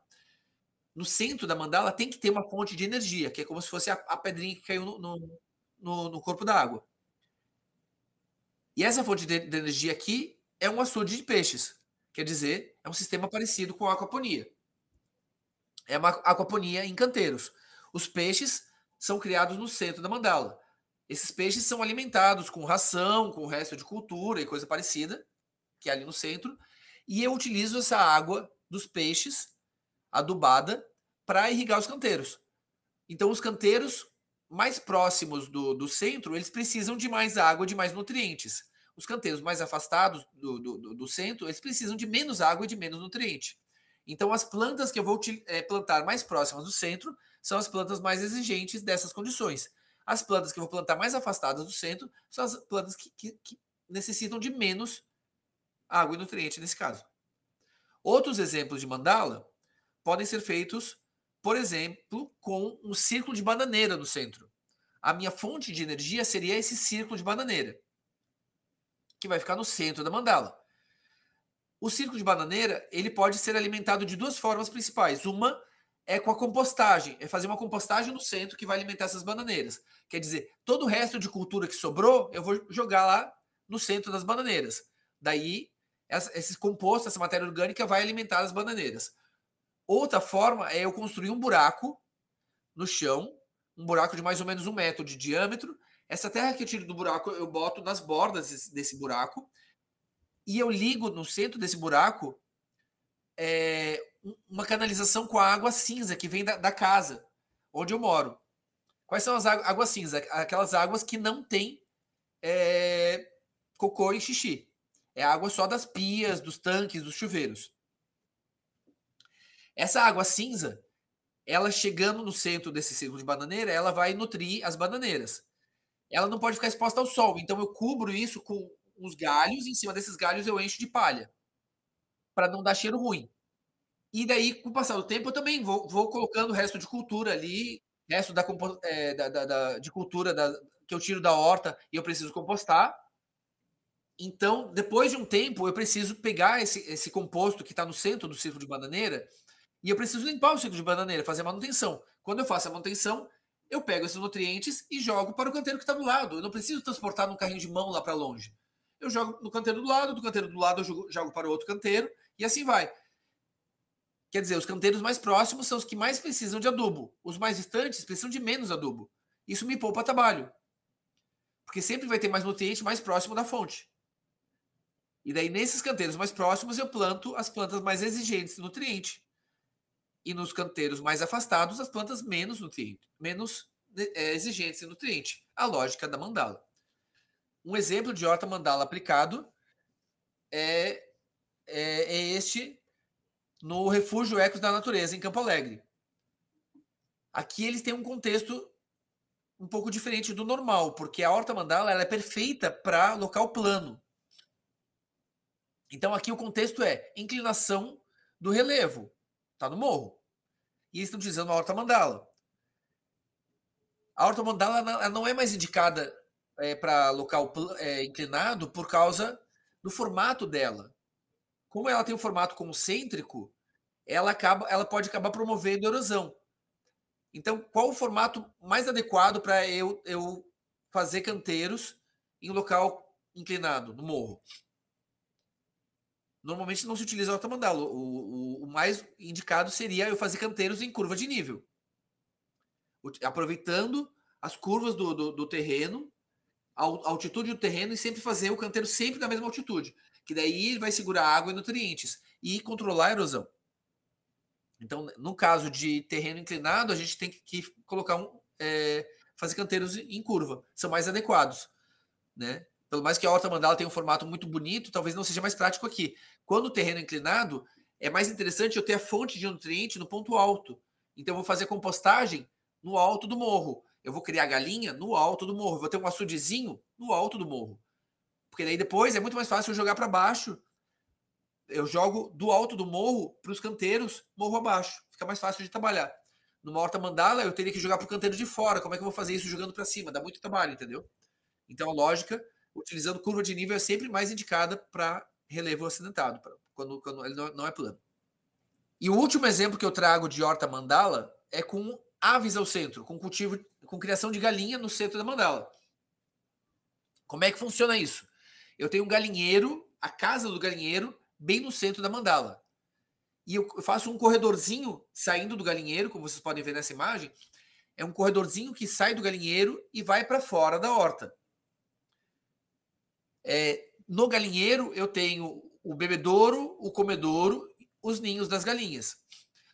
A: No centro da mandala tem que ter uma fonte de energia, que é como se fosse a, a pedrinha que caiu no, no, no, no corpo da água. E essa fonte de, de energia aqui é um açude de peixes. Quer dizer, é um sistema parecido com a aquaponia é uma aquaponia em canteiros. Os peixes são criados no centro da mandala. Esses peixes são alimentados com ração, com resto de cultura e coisa parecida, que é ali no centro. E eu utilizo essa água dos peixes adubada para irrigar os canteiros. Então, os canteiros mais próximos do, do centro, eles precisam de mais água, de mais nutrientes. Os canteiros mais afastados do, do, do centro, eles precisam de menos água e de menos nutrientes. Então, as plantas que eu vou eh, plantar mais próximas do centro são as plantas mais exigentes dessas condições. As plantas que eu vou plantar mais afastadas do centro são as plantas que, que, que necessitam de menos água e nutriente nesse caso. Outros exemplos de mandala podem ser feitos, por exemplo, com um círculo de bananeira no centro. A minha fonte de energia seria esse círculo de bananeira, que vai ficar no centro da mandala. O círculo de bananeira ele pode ser alimentado de duas formas principais. Uma é com a compostagem, é fazer uma compostagem no centro que vai alimentar essas bananeiras. Quer dizer, todo o resto de cultura que sobrou, eu vou jogar lá no centro das bananeiras. Daí, esse composto, essa matéria orgânica vai alimentar as bananeiras. Outra forma é eu construir um buraco no chão, um buraco de mais ou menos um metro de diâmetro. Essa terra que eu tiro do buraco, eu boto nas bordas desse buraco e eu ligo no centro desse buraco é, uma canalização com a água cinza que vem da, da casa onde eu moro. Quais são as águas, cinza? Aquelas águas que não tem é, cocô e xixi. É água só das pias, dos tanques, dos chuveiros. Essa água cinza, ela chegando no centro desse círculo de bananeira, ela vai nutrir as bananeiras. Ela não pode ficar exposta ao sol, então eu cubro isso com uns galhos, e em cima desses galhos eu encho de palha, para não dar cheiro ruim. E daí, com o passar do tempo, eu também vou, vou colocando o resto de cultura ali, resto da, é, da, da, da de cultura da, que eu tiro da horta e eu preciso compostar. Então, depois de um tempo, eu preciso pegar esse, esse composto que está no centro do círculo de bananeira e eu preciso limpar o círculo de bananeira, fazer manutenção. Quando eu faço a manutenção, eu pego esses nutrientes e jogo para o canteiro que está do lado. Eu não preciso transportar num carrinho de mão lá para longe eu jogo no canteiro do lado, do canteiro do lado eu jogo, jogo para o outro canteiro, e assim vai. Quer dizer, os canteiros mais próximos são os que mais precisam de adubo. Os mais distantes precisam de menos adubo. Isso me poupa trabalho. Porque sempre vai ter mais nutriente mais próximo da fonte. E daí, nesses canteiros mais próximos, eu planto as plantas mais exigentes de nutriente. E nos canteiros mais afastados, as plantas menos nutriente, menos eh, exigentes de nutriente. A lógica da mandala. Um exemplo de horta mandala aplicado é, é, é este no Refúgio Ecos da Natureza, em Campo Alegre. Aqui eles têm um contexto um pouco diferente do normal, porque a horta mandala ela é perfeita para local plano. Então aqui o contexto é inclinação do relevo, tá no morro. E eles estão utilizando a horta mandala. A horta mandala não é mais indicada é, para local é, inclinado por causa do formato dela. Como ela tem um formato concêntrico, ela, acaba, ela pode acabar promovendo erosão. Então, qual o formato mais adequado para eu, eu fazer canteiros em local inclinado, no morro? Normalmente não se utiliza o tamandalo. O, o, o mais indicado seria eu fazer canteiros em curva de nível. Aproveitando as curvas do, do, do terreno a altitude do terreno e sempre fazer o canteiro sempre na mesma altitude, que daí ele vai segurar água e nutrientes e controlar a erosão. Então, no caso de terreno inclinado, a gente tem que colocar um, é, fazer canteiros em curva, são mais adequados, né? Pelo mais que a horta mandala tenha um formato muito bonito, talvez não seja mais prático aqui. Quando o terreno é inclinado, é mais interessante eu ter a fonte de nutriente no ponto alto. Então, eu vou fazer compostagem no alto do morro. Eu vou criar galinha no alto do morro. Vou ter um açudezinho no alto do morro. Porque daí depois é muito mais fácil eu jogar para baixo. Eu jogo do alto do morro para os canteiros, morro abaixo. Fica mais fácil de trabalhar. Numa horta mandala, eu teria que jogar para o canteiro de fora. Como é que eu vou fazer isso jogando para cima? Dá muito trabalho, entendeu? Então a lógica, utilizando curva de nível, é sempre mais indicada para relevo acidentado, pra, quando, quando ele não, não é plano. E o último exemplo que eu trago de horta mandala é com aves ao centro, com cultivo com criação de galinha no centro da mandala. Como é que funciona isso? Eu tenho um galinheiro, a casa do galinheiro, bem no centro da mandala. E eu faço um corredorzinho saindo do galinheiro, como vocês podem ver nessa imagem. É um corredorzinho que sai do galinheiro e vai para fora da horta. É, no galinheiro, eu tenho o bebedouro, o comedouro, os ninhos das galinhas.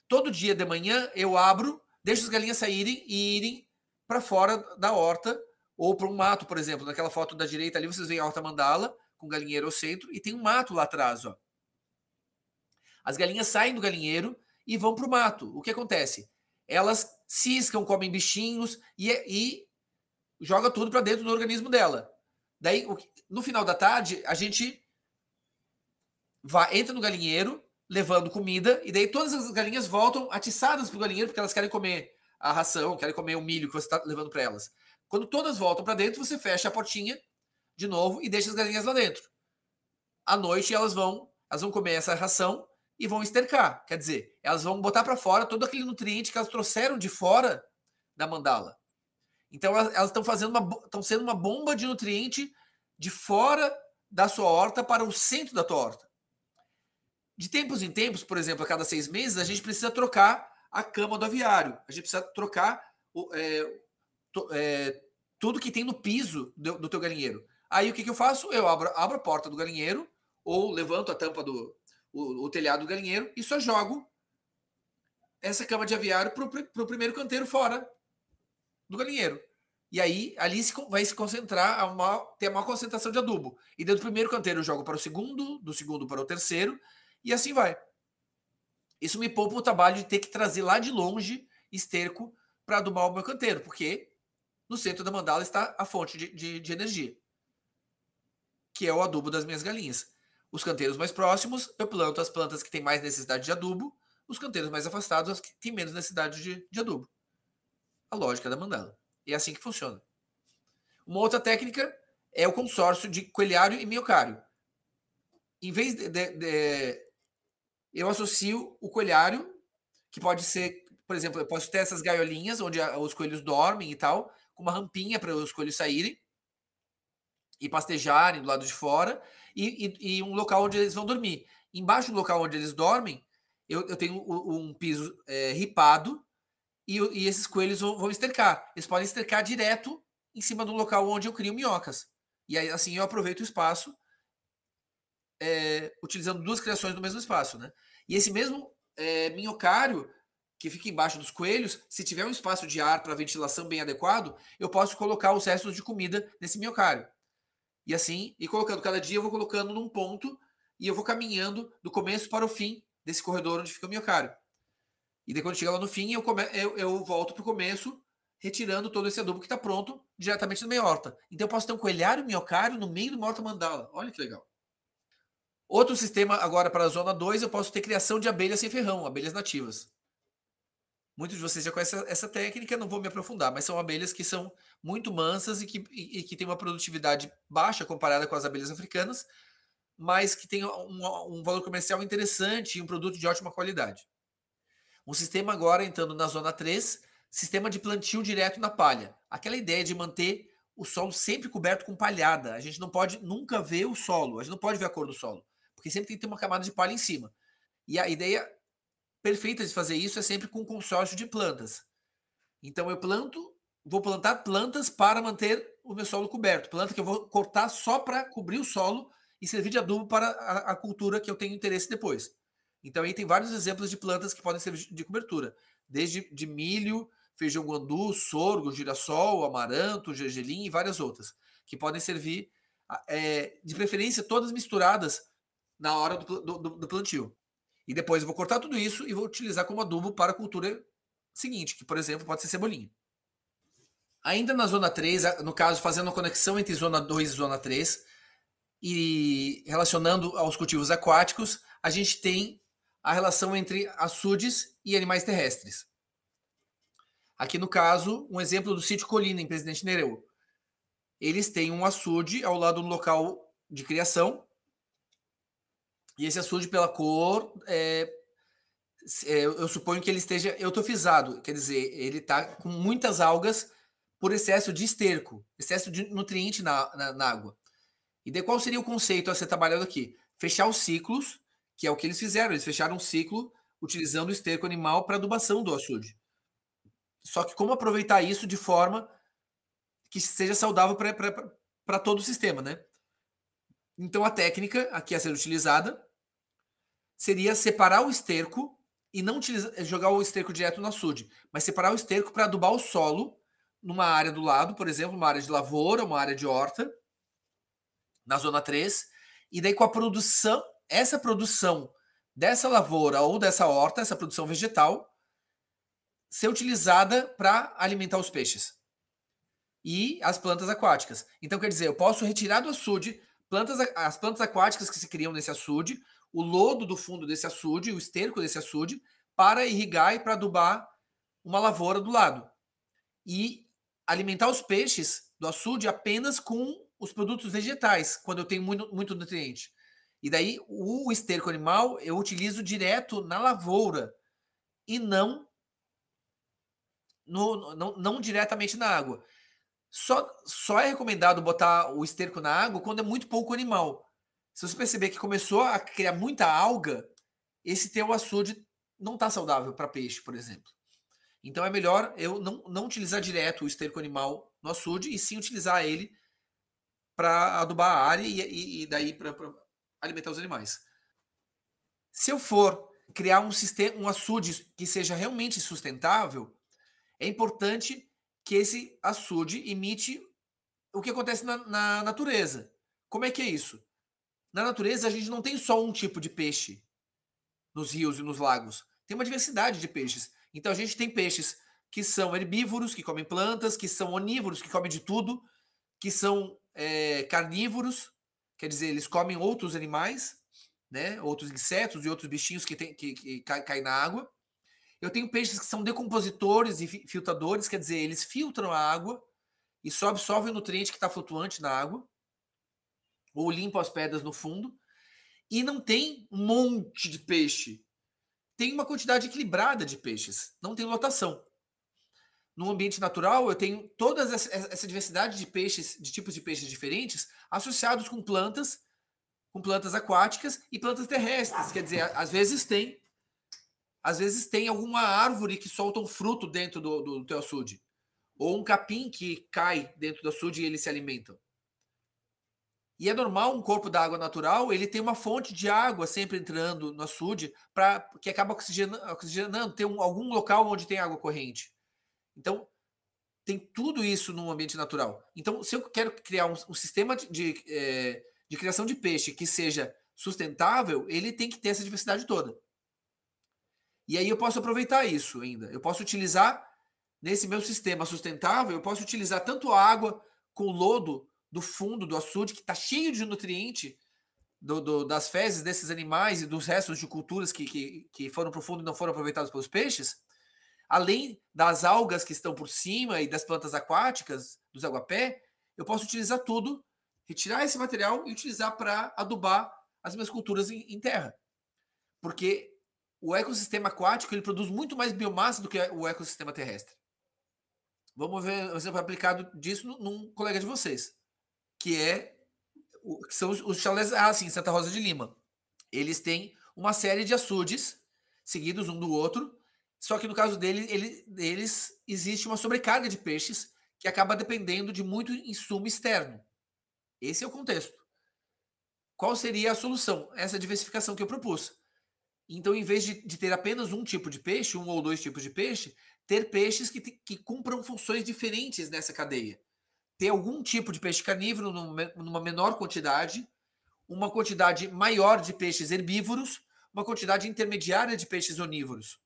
A: Todo dia de manhã, eu abro, deixo as galinhas saírem e irem para fora da horta ou para um mato, por exemplo. Naquela foto da direita ali, vocês veem a horta mandala com galinheiro ao centro e tem um mato lá atrás. Ó. As galinhas saem do galinheiro e vão para o mato. O que acontece? Elas ciscam, comem bichinhos e, e joga tudo para dentro do organismo dela. Daí, no final da tarde, a gente vai, entra no galinheiro levando comida e daí todas as galinhas voltam atiçadas para o galinheiro porque elas querem comer a ração, querem comer o milho que você está levando para elas. Quando todas voltam para dentro, você fecha a portinha de novo e deixa as galinhas lá dentro. À noite elas vão, elas vão comer essa ração e vão estercar, quer dizer, elas vão botar para fora todo aquele nutriente que elas trouxeram de fora da mandala. Então elas estão fazendo uma estão sendo uma bomba de nutriente de fora da sua horta para o centro da tua horta. De tempos em tempos, por exemplo, a cada seis meses, a gente precisa trocar a cama do aviário. A gente precisa trocar é, to, é, tudo que tem no piso do, do teu galinheiro. Aí o que, que eu faço? Eu abro, abro, a porta do galinheiro ou levanto a tampa do o, o telhado do galinheiro e só jogo essa cama de aviário para o primeiro canteiro fora do galinheiro. E aí, ali se, vai se concentrar, a maior, ter a maior concentração de adubo. E dentro do primeiro canteiro eu jogo para o segundo, do segundo para o terceiro, e assim vai. Isso me poupa o trabalho de ter que trazer lá de longe esterco para adubar o meu canteiro, porque no centro da mandala está a fonte de, de, de energia, que é o adubo das minhas galinhas. Os canteiros mais próximos, eu planto as plantas que têm mais necessidade de adubo, os canteiros mais afastados, as que têm menos necessidade de, de adubo. A lógica da mandala. E é assim que funciona. Uma outra técnica é o consórcio de coelhário e miocário. Em vez de, de, de, eu associo o coelhário, que pode ser, por exemplo, eu posso ter essas gaiolinhas onde os coelhos dormem e tal, com uma rampinha para os coelhos saírem e pastejarem do lado de fora, e, e, e um local onde eles vão dormir. Embaixo do local onde eles dormem, eu, eu tenho um, um piso é, ripado e, e, esses coelhos vão, vão estercar. Eles podem estercar direto em cima do local onde eu crio minhocas. E aí, assim, eu aproveito o espaço é, utilizando duas criações no mesmo espaço, né? E esse mesmo é, minhocário que fica embaixo dos coelhos, se tiver um espaço de ar para ventilação bem adequado, eu posso colocar os restos de comida nesse minhocário. E assim, e colocando cada dia, eu vou colocando num ponto e eu vou caminhando do começo para o fim desse corredor onde fica o minhocário. E daí quando chega lá no fim, eu, come... eu, eu volto para o começo, retirando todo esse adubo que está pronto diretamente da minha horta. Então eu posso ter um coelhário miocário no meio do uma horta mandala. Olha que legal. Outro sistema agora para a zona 2, eu posso ter criação de abelhas sem ferrão, abelhas nativas. Muitos de vocês já conhecem essa técnica, não vou me aprofundar, mas são abelhas que são muito mansas e que, e, e que têm uma produtividade baixa comparada com as abelhas africanas, mas que tem um, um valor comercial interessante e um produto de ótima qualidade. Um sistema agora entrando na zona 3, sistema de plantio direto na palha. Aquela ideia de manter o solo sempre coberto com palhada. A gente não pode nunca ver o solo, a gente não pode ver a cor do solo porque sempre tem que ter uma camada de palha em cima. E a ideia perfeita de fazer isso é sempre com um consórcio de plantas. Então eu planto, vou plantar plantas para manter o meu solo coberto, planta que eu vou cortar só para cobrir o solo e servir de adubo para a, a cultura que eu tenho interesse depois. Então aí tem vários exemplos de plantas que podem servir de cobertura, desde de milho, feijão guandu, sorgo, girassol, amaranto, gergelim e várias outras, que podem servir, é, de preferência, todas misturadas na hora do, do, do plantio. E depois eu vou cortar tudo isso e vou utilizar como adubo para a cultura seguinte, que por exemplo pode ser cebolinha. Ainda na zona 3, no caso, fazendo a conexão entre zona 2 e zona 3, e relacionando aos cultivos aquáticos, a gente tem a relação entre açudes e animais terrestres. Aqui no caso, um exemplo do sítio Colina, em Presidente Nereu. Eles têm um açude ao lado do local de criação, e esse açude pela cor, é, é, eu suponho que ele esteja eutrofizado, quer dizer, ele está com muitas algas por excesso de esterco, excesso de nutriente na, na, na água. E de qual seria o conceito a ser trabalhado aqui? Fechar os ciclos, que é o que eles fizeram, eles fecharam um ciclo utilizando o esterco animal para adubação do açude. Só que como aproveitar isso de forma que seja saudável para todo o sistema, né? Então a técnica aqui a ser utilizada seria separar o esterco e não utilizar, eh, jogar o esterco direto no açude, mas separar o esterco para adubar o solo numa área do lado, por exemplo, uma área de lavoura, uma área de horta, na zona 3, e daí com a produção, essa produção dessa lavoura ou dessa horta, essa produção vegetal, ser utilizada para alimentar os peixes e as plantas aquáticas. Então, quer dizer, eu posso retirar do açude plantas, as plantas aquáticas que se criam nesse açude, o lodo do fundo desse açude, o esterco desse açude, para irrigar e para adubar uma lavoura do lado. E alimentar os peixes do açude apenas com os produtos vegetais, quando eu tenho muito, muito nutriente. E daí o esterco animal eu utilizo direto na lavoura e não, no, não, não diretamente na água. Só, só é recomendado botar o esterco na água quando é muito pouco animal. Se você perceber que começou a criar muita alga, esse teu açude não está saudável para peixe, por exemplo. Então é melhor eu não, não utilizar direto o esterco animal no açude e sim utilizar ele para adubar a área e, e, e daí para alimentar os animais. Se eu for criar um sistema, um açude que seja realmente sustentável, é importante que esse açude imite o que acontece na, na natureza. Como é que é isso? Na natureza, a gente não tem só um tipo de peixe nos rios e nos lagos. Tem uma diversidade de peixes. Então, a gente tem peixes que são herbívoros, que comem plantas, que são onívoros, que comem de tudo, que são é, carnívoros, quer dizer, eles comem outros animais, né? outros insetos e outros bichinhos que, tem, que, que caem cai na água. Eu tenho peixes que são decompositores e filtradores, quer dizer, eles filtram a água e só absorvem o nutriente que está flutuante na água ou limpo as pedras no fundo, e não tem um monte de peixe. Tem uma quantidade equilibrada de peixes, não tem lotação. No ambiente natural, eu tenho toda essa diversidade de peixes, de tipos de peixes diferentes, associados com plantas, com plantas aquáticas e plantas terrestres. Quer dizer, às vezes tem, às vezes tem alguma árvore que solta um fruto dentro do, do, do teu açude, ou um capim que cai dentro do açude e eles se alimentam. E é normal um corpo d'água natural, ele tem uma fonte de água sempre entrando no açude, para que acaba oxigenando, oxigenando tem um, algum local onde tem água corrente. Então, tem tudo isso num ambiente natural. Então, se eu quero criar um, um sistema de, de, é, de criação de peixe que seja sustentável, ele tem que ter essa diversidade toda. E aí eu posso aproveitar isso ainda. Eu posso utilizar, nesse meu sistema sustentável, eu posso utilizar tanto a água com lodo do fundo do açude, que está cheio de nutriente do, do, das fezes desses animais e dos restos de culturas que, que, que foram para o fundo e não foram aproveitados pelos peixes, além das algas que estão por cima e das plantas aquáticas, dos aguapé, eu posso utilizar tudo, retirar esse material e utilizar para adubar as minhas culturas em, em, terra. Porque o ecossistema aquático ele produz muito mais biomassa do que o ecossistema terrestre. Vamos ver um exemplo aplicado disso num colega de vocês que é que são os, os chalés assim, Santa Rosa de Lima. Eles têm uma série de açudes seguidos um do outro, só que no caso dele, ele, deles existe uma sobrecarga de peixes que acaba dependendo de muito insumo externo. Esse é o contexto. Qual seria a solução? Essa diversificação que eu propus. Então, em vez de, de ter apenas um tipo de peixe, um ou dois tipos de peixe, ter peixes que, que cumpram funções diferentes nessa cadeia ter algum tipo de peixe carnívoro numa menor quantidade, uma quantidade maior de peixes herbívoros, uma quantidade intermediária de peixes onívoros.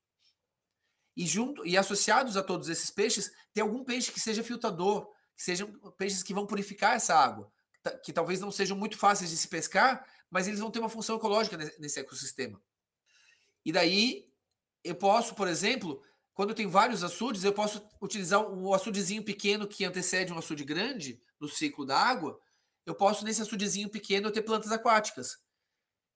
A: E junto e associados a todos esses peixes, ter algum peixe que seja filtrador, que sejam peixes que vão purificar essa água, tá, que talvez não sejam muito fáceis de se pescar, mas eles vão ter uma função ecológica nesse ecossistema. E daí eu posso, por exemplo, quando eu tenho vários açudes, eu posso utilizar o açudezinho pequeno que antecede um açude grande no ciclo da água. Eu posso, nesse açudezinho pequeno, ter plantas aquáticas.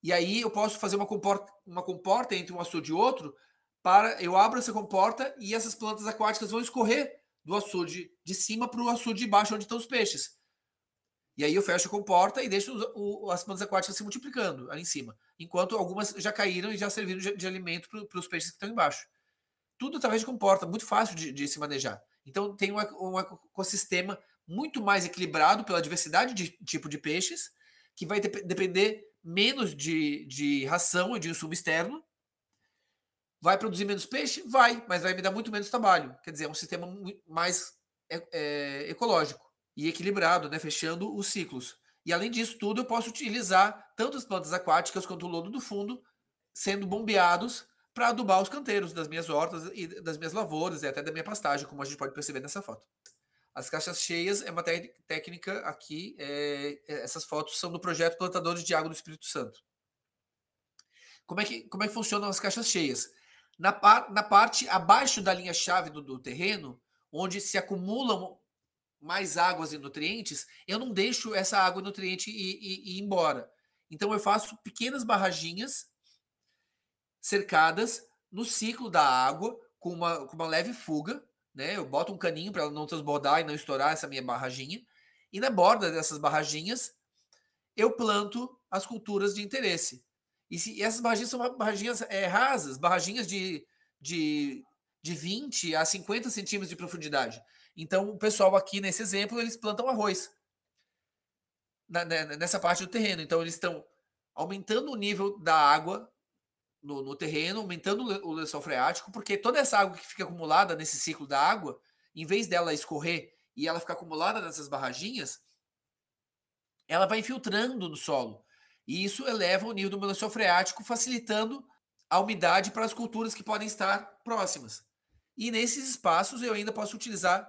A: E aí eu posso fazer uma comporta, uma comporta entre um açude e outro. Para, eu abro essa comporta e essas plantas aquáticas vão escorrer do açude de cima para o açude de baixo, onde estão os peixes. E aí eu fecho a comporta e deixo o, as plantas aquáticas se multiplicando ali em cima. Enquanto algumas já caíram e já serviram de, de alimento para os peixes que estão embaixo tudo através de comporta, muito fácil de, de se manejar. Então tem um, um ecossistema muito mais equilibrado pela diversidade de tipo de peixes, que vai de, depender menos de, de ração e de insumo externo. Vai produzir menos peixe? Vai, mas vai me dar muito menos trabalho. Quer dizer, é um sistema mais é, é, ecológico e equilibrado, né? fechando os ciclos. E além disso tudo, eu posso utilizar tanto as plantas aquáticas quanto o lodo do fundo, sendo bombeados para adubar os canteiros das minhas hortas e das minhas lavouras e até da minha pastagem, como a gente pode perceber nessa foto. As caixas cheias é uma técnica aqui, é, é, essas fotos são do projeto Plantadores de Água do Espírito Santo. Como é que, como é que funcionam as caixas cheias? Na, par, na parte abaixo da linha-chave do, do terreno, onde se acumulam mais águas e nutrientes, eu não deixo essa água e nutriente ir, ir, ir embora. Então eu faço pequenas barraginhas cercadas no ciclo da água com uma, com uma leve fuga, né? Eu boto um caninho para ela não transbordar e não estourar essa minha barraginha. E na borda dessas barraginhas eu planto as culturas de interesse. E, se, e essas barraginhas são barraginhas é, rasas, barraginhas de, de, de 20 a 50 centímetros de profundidade. Então, o pessoal aqui nesse exemplo, eles plantam arroz na, na, né, nessa parte do terreno. Então, eles estão aumentando o nível da água no, no terreno, aumentando o lençol freático, porque toda essa água que fica acumulada nesse ciclo da água, em vez dela escorrer e ela ficar acumulada nessas barraginhas, ela vai infiltrando no solo. E isso eleva o nível do lençol freático, facilitando a umidade para as culturas que podem estar próximas. E nesses espaços eu ainda posso utilizar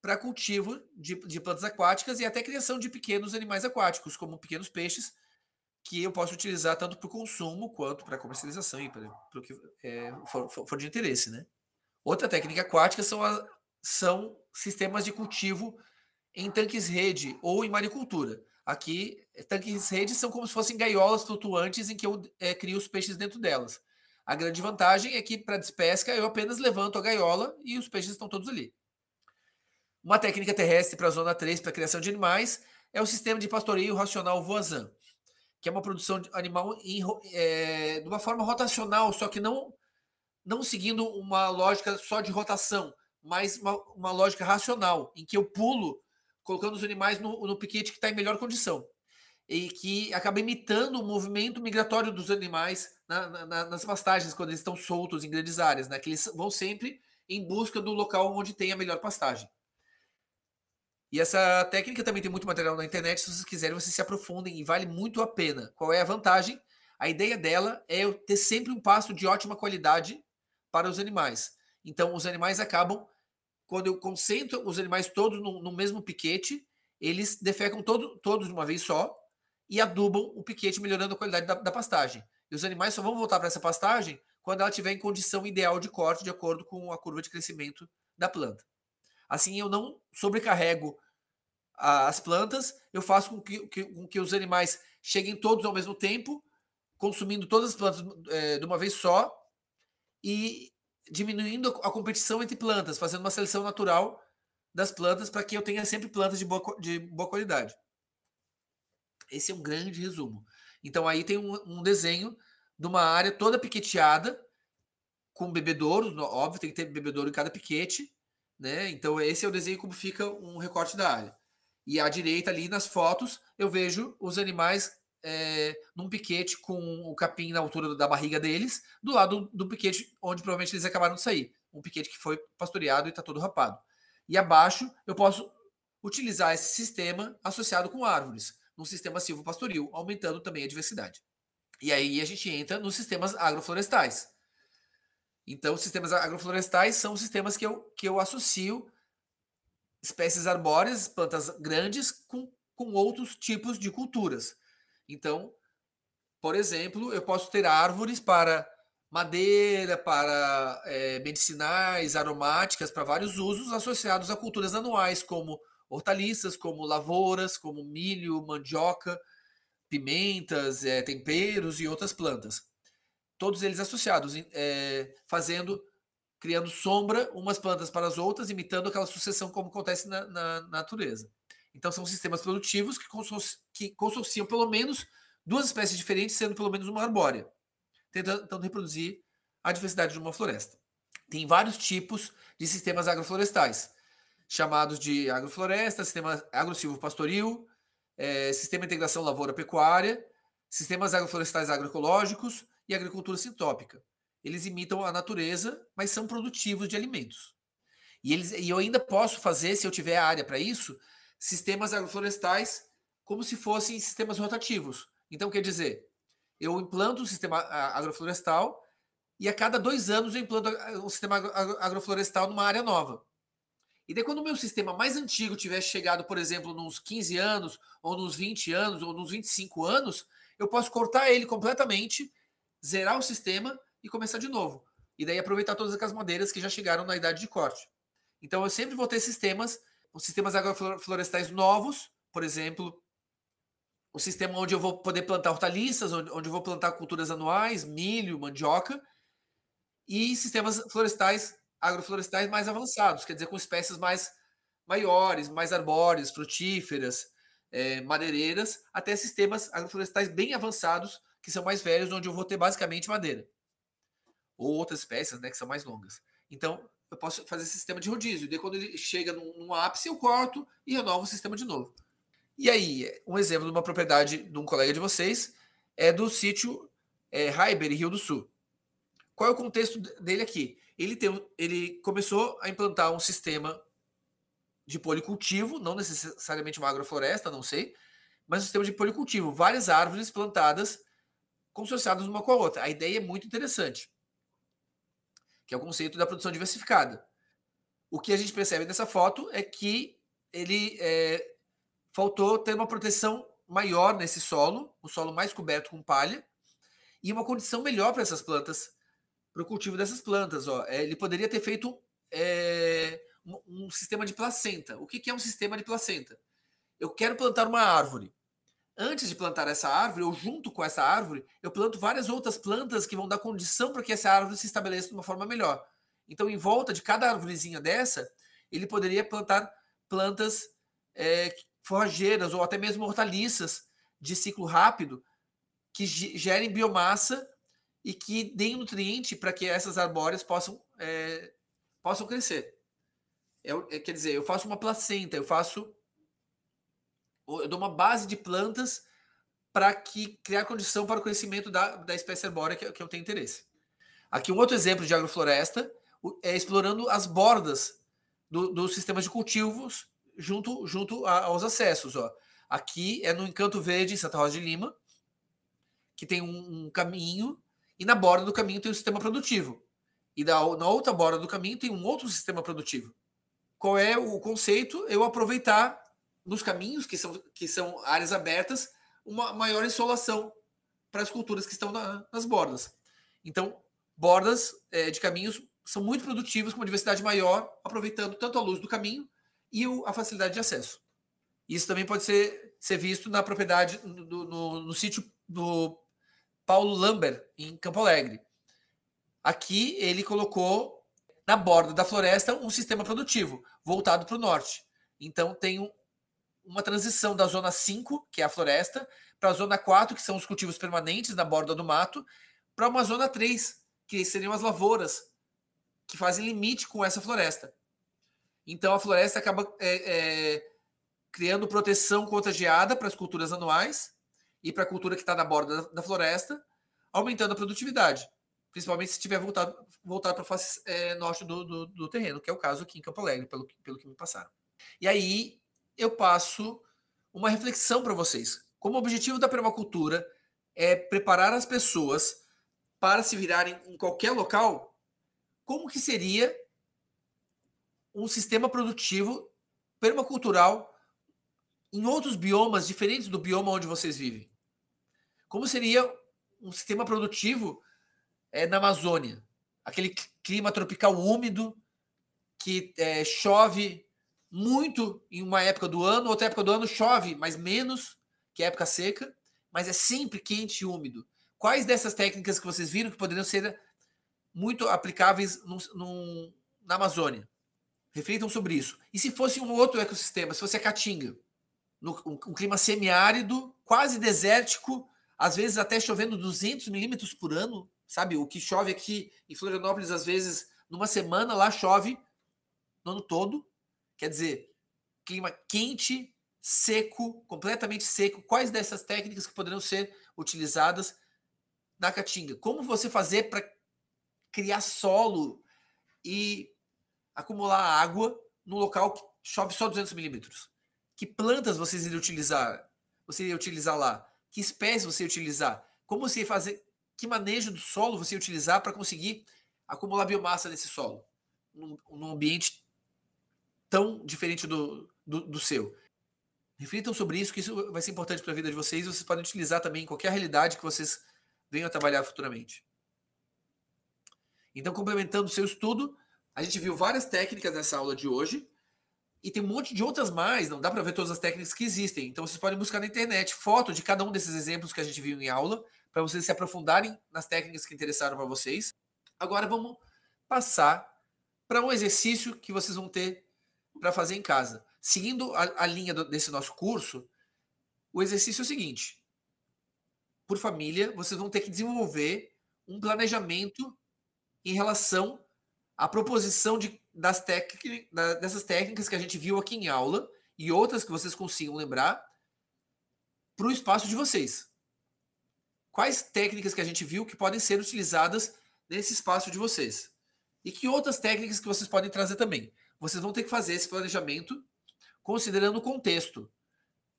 A: para cultivo de, de plantas aquáticas e até criação de pequenos animais aquáticos, como pequenos peixes, que eu posso utilizar tanto para o consumo quanto para comercialização e para o que é, for, for, de interesse, né? Outra técnica aquática são, a, são sistemas de cultivo em tanques rede ou em maricultura. Aqui, tanques rede são como se fossem gaiolas flutuantes em que eu é, crio os peixes dentro delas. A grande vantagem é que para despesca eu apenas levanto a gaiola e os peixes estão todos ali. Uma técnica terrestre para a zona 3 para a criação de animais é o sistema de pastoreio racional voazan que é uma produção animal em, é, de uma forma rotacional, só que não, não seguindo uma lógica só de rotação, mas uma, uma lógica racional, em que eu pulo colocando os animais no, no piquete que está em melhor condição e que acaba imitando o movimento migratório dos animais na, na, nas pastagens, quando eles estão soltos em grandes áreas, né? que eles vão sempre em busca do local onde tem a melhor pastagem. E essa técnica também tem muito material na internet. Se vocês quiserem, vocês se aprofundem e vale muito a pena. Qual é a vantagem? A ideia dela é eu ter sempre um pasto de ótima qualidade para os animais. Então, os animais acabam, quando eu concentro os animais todos no, no mesmo piquete, eles defecam todo, todos de uma vez só e adubam o piquete, melhorando a qualidade da, da pastagem. E os animais só vão voltar para essa pastagem quando ela estiver em condição ideal de corte, de acordo com a curva de crescimento da planta. Assim eu não sobrecarrego as plantas, eu faço com que, que, com que os animais cheguem todos ao mesmo tempo, consumindo todas as plantas é, de uma vez só e diminuindo a competição entre plantas, fazendo uma seleção natural das plantas para que eu tenha sempre plantas de boa, de boa qualidade. Esse é um grande resumo. Então aí tem um, um desenho de uma área toda piqueteada, com bebedouros, óbvio, tem que ter bebedouro em cada piquete, né? Então esse é o desenho como fica um recorte da área. E à direita ali nas fotos eu vejo os animais é, num piquete com o capim na altura da barriga deles, do lado do piquete onde provavelmente eles acabaram de sair. Um piquete que foi pastoreado e está todo rapado. E abaixo eu posso utilizar esse sistema associado com árvores, num sistema silvopastoril, aumentando também a diversidade. E aí a gente entra nos sistemas agroflorestais então, sistemas agroflorestais são sistemas que eu, que eu associo espécies arbóreas, plantas grandes, com, com outros tipos de culturas. Então, por exemplo, eu posso ter árvores para madeira, para é, medicinais, aromáticas, para vários usos associados a culturas anuais, como hortaliças, como lavouras, como milho, mandioca, pimentas, é, temperos e outras plantas todos eles associados, é, fazendo, criando sombra umas plantas para as outras, imitando aquela sucessão como acontece na, na natureza. Então, são sistemas produtivos que, que consorciam pelo menos duas espécies diferentes, sendo pelo menos uma arbórea, tentando, reproduzir a diversidade de uma floresta. Tem vários tipos de sistemas agroflorestais, chamados de agrofloresta, sistema agro-silvopastoril, é, sistema de integração lavoura-pecuária, sistemas agroflorestais agroecológicos, e agricultura sintópica. Eles imitam a natureza, mas são produtivos de alimentos. E, eles, e eu ainda posso fazer, se eu tiver área para isso, sistemas agroflorestais como se fossem sistemas rotativos. Então, quer dizer, eu implanto um sistema agroflorestal e a cada dois anos eu implanto um sistema agroflorestal numa área nova. E daí, quando o meu sistema mais antigo tivesse chegado, por exemplo, nos 15 anos, ou nos 20 anos, ou nos 25 anos, eu posso cortar ele completamente zerar o sistema e começar de novo. E daí aproveitar todas aquelas madeiras que já chegaram na idade de corte. Então eu sempre vou ter sistemas, os sistemas agroflorestais novos, por exemplo, o sistema onde eu vou poder plantar hortaliças, onde, eu vou plantar culturas anuais, milho, mandioca, e sistemas florestais, agroflorestais mais avançados, quer dizer, com espécies mais maiores, mais arbóreas, frutíferas, é, madeireiras, até sistemas agroflorestais bem avançados, que são mais velhos, onde eu vou ter basicamente madeira. Ou outras peças, né, que são mais longas. Então, eu posso fazer esse sistema de rodízio. Daí, quando ele chega num, num ápice, eu corto e renovo o sistema de novo. E aí, um exemplo de uma propriedade de um colega de vocês é do sítio é, Rio do Sul. Qual é o contexto dele aqui? Ele, tem, ele começou a implantar um sistema de policultivo, não necessariamente uma agrofloresta, não sei, mas um sistema de policultivo, várias árvores plantadas associados uma com a outra. A ideia é muito interessante, que é o conceito da produção diversificada. O que a gente percebe nessa foto é que ele é, faltou ter uma proteção maior nesse solo, um solo mais coberto com palha, e uma condição melhor para essas plantas, para o cultivo dessas plantas. Ó. É, ele poderia ter feito é, um, um sistema de placenta. O que, que é um sistema de placenta? Eu quero plantar uma árvore antes de plantar essa árvore, ou junto com essa árvore, eu planto várias outras plantas que vão dar condição para que essa árvore se estabeleça de uma forma melhor. Então, em volta de cada árvorezinha dessa, ele poderia plantar plantas é, forrageiras ou até mesmo hortaliças de ciclo rápido que gerem biomassa e que deem nutriente para que essas arbóreas possam, é, possam crescer. Eu, é, quer dizer, eu faço uma placenta, eu faço eu dou uma base de plantas para que criar condição para o conhecimento da, da espécie arbórea que, que eu tenho interesse. Aqui um outro exemplo de agrofloresta é explorando as bordas dos do sistemas de cultivos junto, junto a, aos acessos. Ó. Aqui é no Encanto Verde, em Santa Rosa de Lima, que tem um, um caminho, e na borda do caminho tem um sistema produtivo. E da, na outra borda do caminho tem um outro sistema produtivo. Qual é o conceito? Eu aproveitar nos caminhos, que são, que são áreas abertas, uma maior insolação para as culturas que estão na, nas bordas. Então, bordas é, de caminhos são muito produtivos, com uma diversidade maior, aproveitando tanto a luz do caminho e o, a facilidade de acesso. Isso também pode ser, ser visto na propriedade, no, no, no sítio do Paulo Lambert, em Campo Alegre. Aqui ele colocou na borda da floresta um sistema produtivo voltado para o norte. Então tem uma transição da zona 5, que é a floresta, para a zona 4, que são os cultivos permanentes na borda do mato, para uma zona 3, que seriam as lavouras, que fazem limite com essa floresta. Então a floresta acaba é, é, criando proteção contra geada para as culturas anuais e para a cultura que está na borda da, da, floresta, aumentando a produtividade, principalmente se estiver voltado, voltado para a face é, norte do, do, do, terreno, que é o caso aqui em Campo Alegre, pelo, pelo que me passaram. E aí eu passo uma reflexão para vocês. Como o objetivo da permacultura é preparar as pessoas para se virarem em qualquer local, como que seria um sistema produtivo permacultural em outros biomas diferentes do bioma onde vocês vivem? Como seria um sistema produtivo é, na Amazônia? Aquele clima tropical úmido que é, chove muito em uma época do ano, outra época do ano chove, mas menos que época seca, mas é sempre quente e úmido. Quais dessas técnicas que vocês viram que poderiam ser muito aplicáveis no na Amazônia? Reflitam sobre isso. E se fosse um outro ecossistema, se fosse a Caatinga, no, um, um clima semiárido, quase desértico, às vezes até chovendo 200 milímetros por ano, sabe? O que chove aqui em Florianópolis, às vezes, numa semana, lá chove no ano todo, Quer dizer, clima quente, seco, completamente seco. Quais dessas técnicas que poderão ser utilizadas na caatinga? Como você fazer para criar solo e acumular água no local que chove só 200 milímetros? Que plantas vocês iriam utilizar? Você iria utilizar lá? Que espécies você iria utilizar? Como você ia fazer? Que manejo do solo você ia utilizar para conseguir acumular biomassa nesse solo? Num, num ambiente tão diferente do, do, do seu. Reflitam sobre isso, que isso vai ser importante para a vida de vocês. Vocês podem utilizar também em qualquer realidade que vocês venham a trabalhar futuramente. Então, complementando o seu estudo, a gente viu várias técnicas nessa aula de hoje e tem um monte de outras mais, não dá para ver todas as técnicas que existem. Então, vocês podem buscar na internet foto de cada um desses exemplos que a gente viu em aula, para vocês se aprofundarem nas técnicas que interessaram para vocês. Agora, vamos passar para um exercício que vocês vão ter para fazer em casa. Seguindo a, a linha do, desse nosso curso, o exercício é o seguinte: por família, vocês vão ter que desenvolver um planejamento em relação à proposição de, das tec, da, dessas técnicas que a gente viu aqui em aula e outras que vocês consigam lembrar para o espaço de vocês. Quais técnicas que a gente viu que podem ser utilizadas nesse espaço de vocês? E que outras técnicas que vocês podem trazer também? vocês vão ter que fazer esse planejamento considerando o contexto.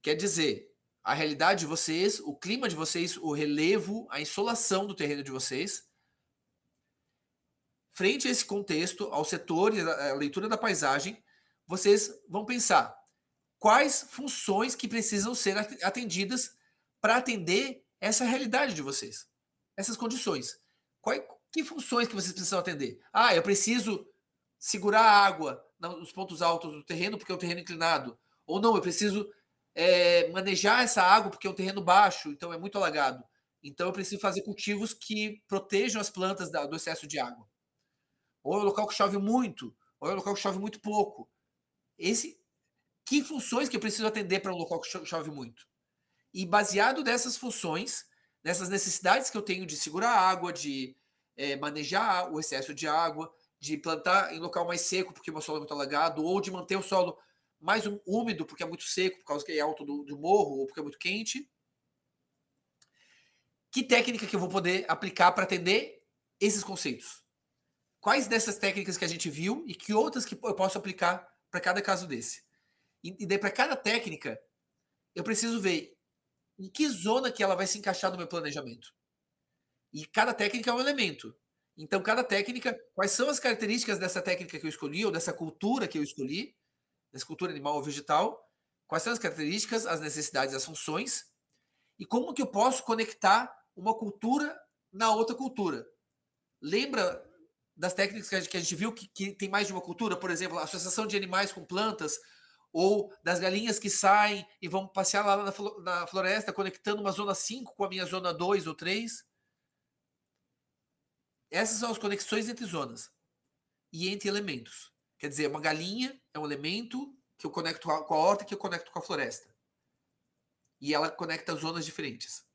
A: Quer dizer, a realidade de vocês, o clima de vocês, o relevo, a insolação do terreno de vocês. Frente a esse contexto, ao setor e à leitura da paisagem, vocês vão pensar quais funções que precisam ser atendidas para atender essa realidade de vocês, essas condições. Quais, que funções que vocês precisam atender? Ah, eu preciso segurar a água nos pontos altos do terreno, porque é um terreno inclinado. Ou não, eu preciso é, manejar essa água, porque é um terreno baixo, então é muito alagado. Então eu preciso fazer cultivos que protejam as plantas do excesso de água. Ou é um local que chove muito, ou é um local que chove muito pouco. Esse, que funções que eu preciso atender para um local que chove muito? E baseado nessas funções, nessas necessidades que eu tenho de segurar a água, de é, manejar o excesso de água, de plantar em local mais seco, porque meu solo é muito alagado, ou de manter o solo mais úmido, porque é muito seco, por causa que é alto do, do morro, ou porque é muito quente. Que técnica que eu vou poder aplicar para atender esses conceitos? Quais dessas técnicas que a gente viu e que outras que eu posso aplicar para cada caso desse? E, e daí, para cada técnica, eu preciso ver em que zona que ela vai se encaixar no meu planejamento. E cada técnica é um elemento. Então, cada técnica, quais são as características dessa técnica que eu escolhi, ou dessa cultura que eu escolhi, dessa cultura animal ou vegetal, quais são as características, as necessidades, as funções, e como que eu posso conectar uma cultura na outra cultura. Lembra das técnicas que a gente, viu que, que, tem mais de uma cultura? Por exemplo, a associação de animais com plantas, ou das galinhas que saem e vão passear lá na, na floresta, conectando uma zona 5 com a minha zona 2 ou 3. Essas são as conexões entre zonas e entre elementos. Quer dizer, uma galinha é um elemento que eu conecto com a horta que eu conecto com a floresta. E ela conecta zonas diferentes.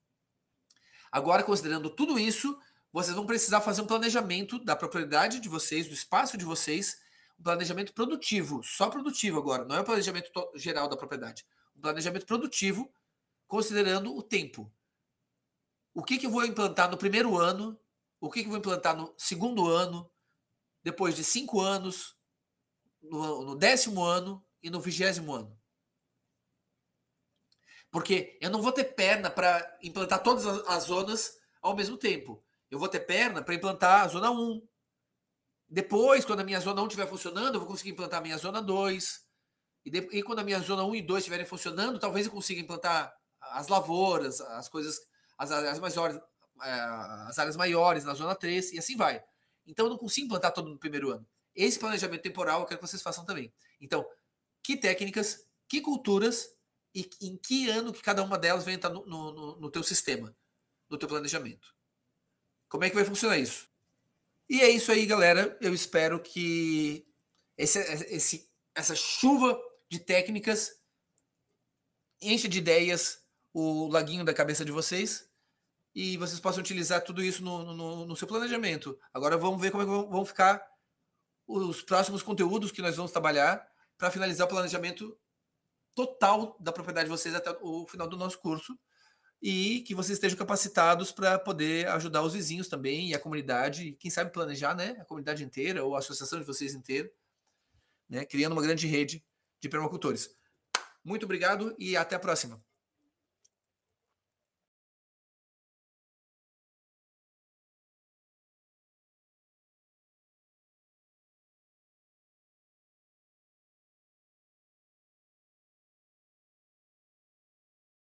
A: Agora, considerando tudo isso, vocês vão precisar fazer um planejamento da propriedade de vocês, do espaço de vocês, um planejamento produtivo, só produtivo agora, não é o um planejamento geral da propriedade. Um planejamento produtivo, considerando o tempo. O que, que eu vou implantar no primeiro ano o que, que vou implantar no segundo ano, depois de cinco anos, no, no décimo ano e no vigésimo ano. Porque eu não vou ter perna para implantar todas as zonas ao mesmo tempo. Eu vou ter perna para implantar a zona 1. Depois, quando a minha zona 1 estiver funcionando, eu vou conseguir implantar a minha zona 2. E, de, e quando a minha zona 1 e 2 estiverem funcionando, talvez eu consiga implantar as lavouras, as coisas, as áreas mais, é, as áreas maiores, na zona 3, e assim vai. Então eu não consigo implantar todo no primeiro ano. Esse planejamento temporal eu quero que vocês façam também. Então, que técnicas, que culturas e em que ano que cada uma delas vai entrar no, no, no teu sistema, no teu planejamento. Como é que vai funcionar isso? E é isso aí, galera. Eu espero que esse, esse, essa chuva de técnicas encha de ideias o laguinho da cabeça de vocês e vocês possam utilizar tudo isso no, no, no seu planejamento. Agora vamos ver como é vão ficar os próximos conteúdos que nós vamos trabalhar para finalizar o planejamento total da propriedade de vocês até o final do nosso curso e que vocês estejam capacitados para poder ajudar os vizinhos também e a comunidade, e quem sabe planejar, né, a comunidade inteira ou a associação de vocês inteira, né, criando uma grande rede de permacultores. Muito obrigado e até a próxima.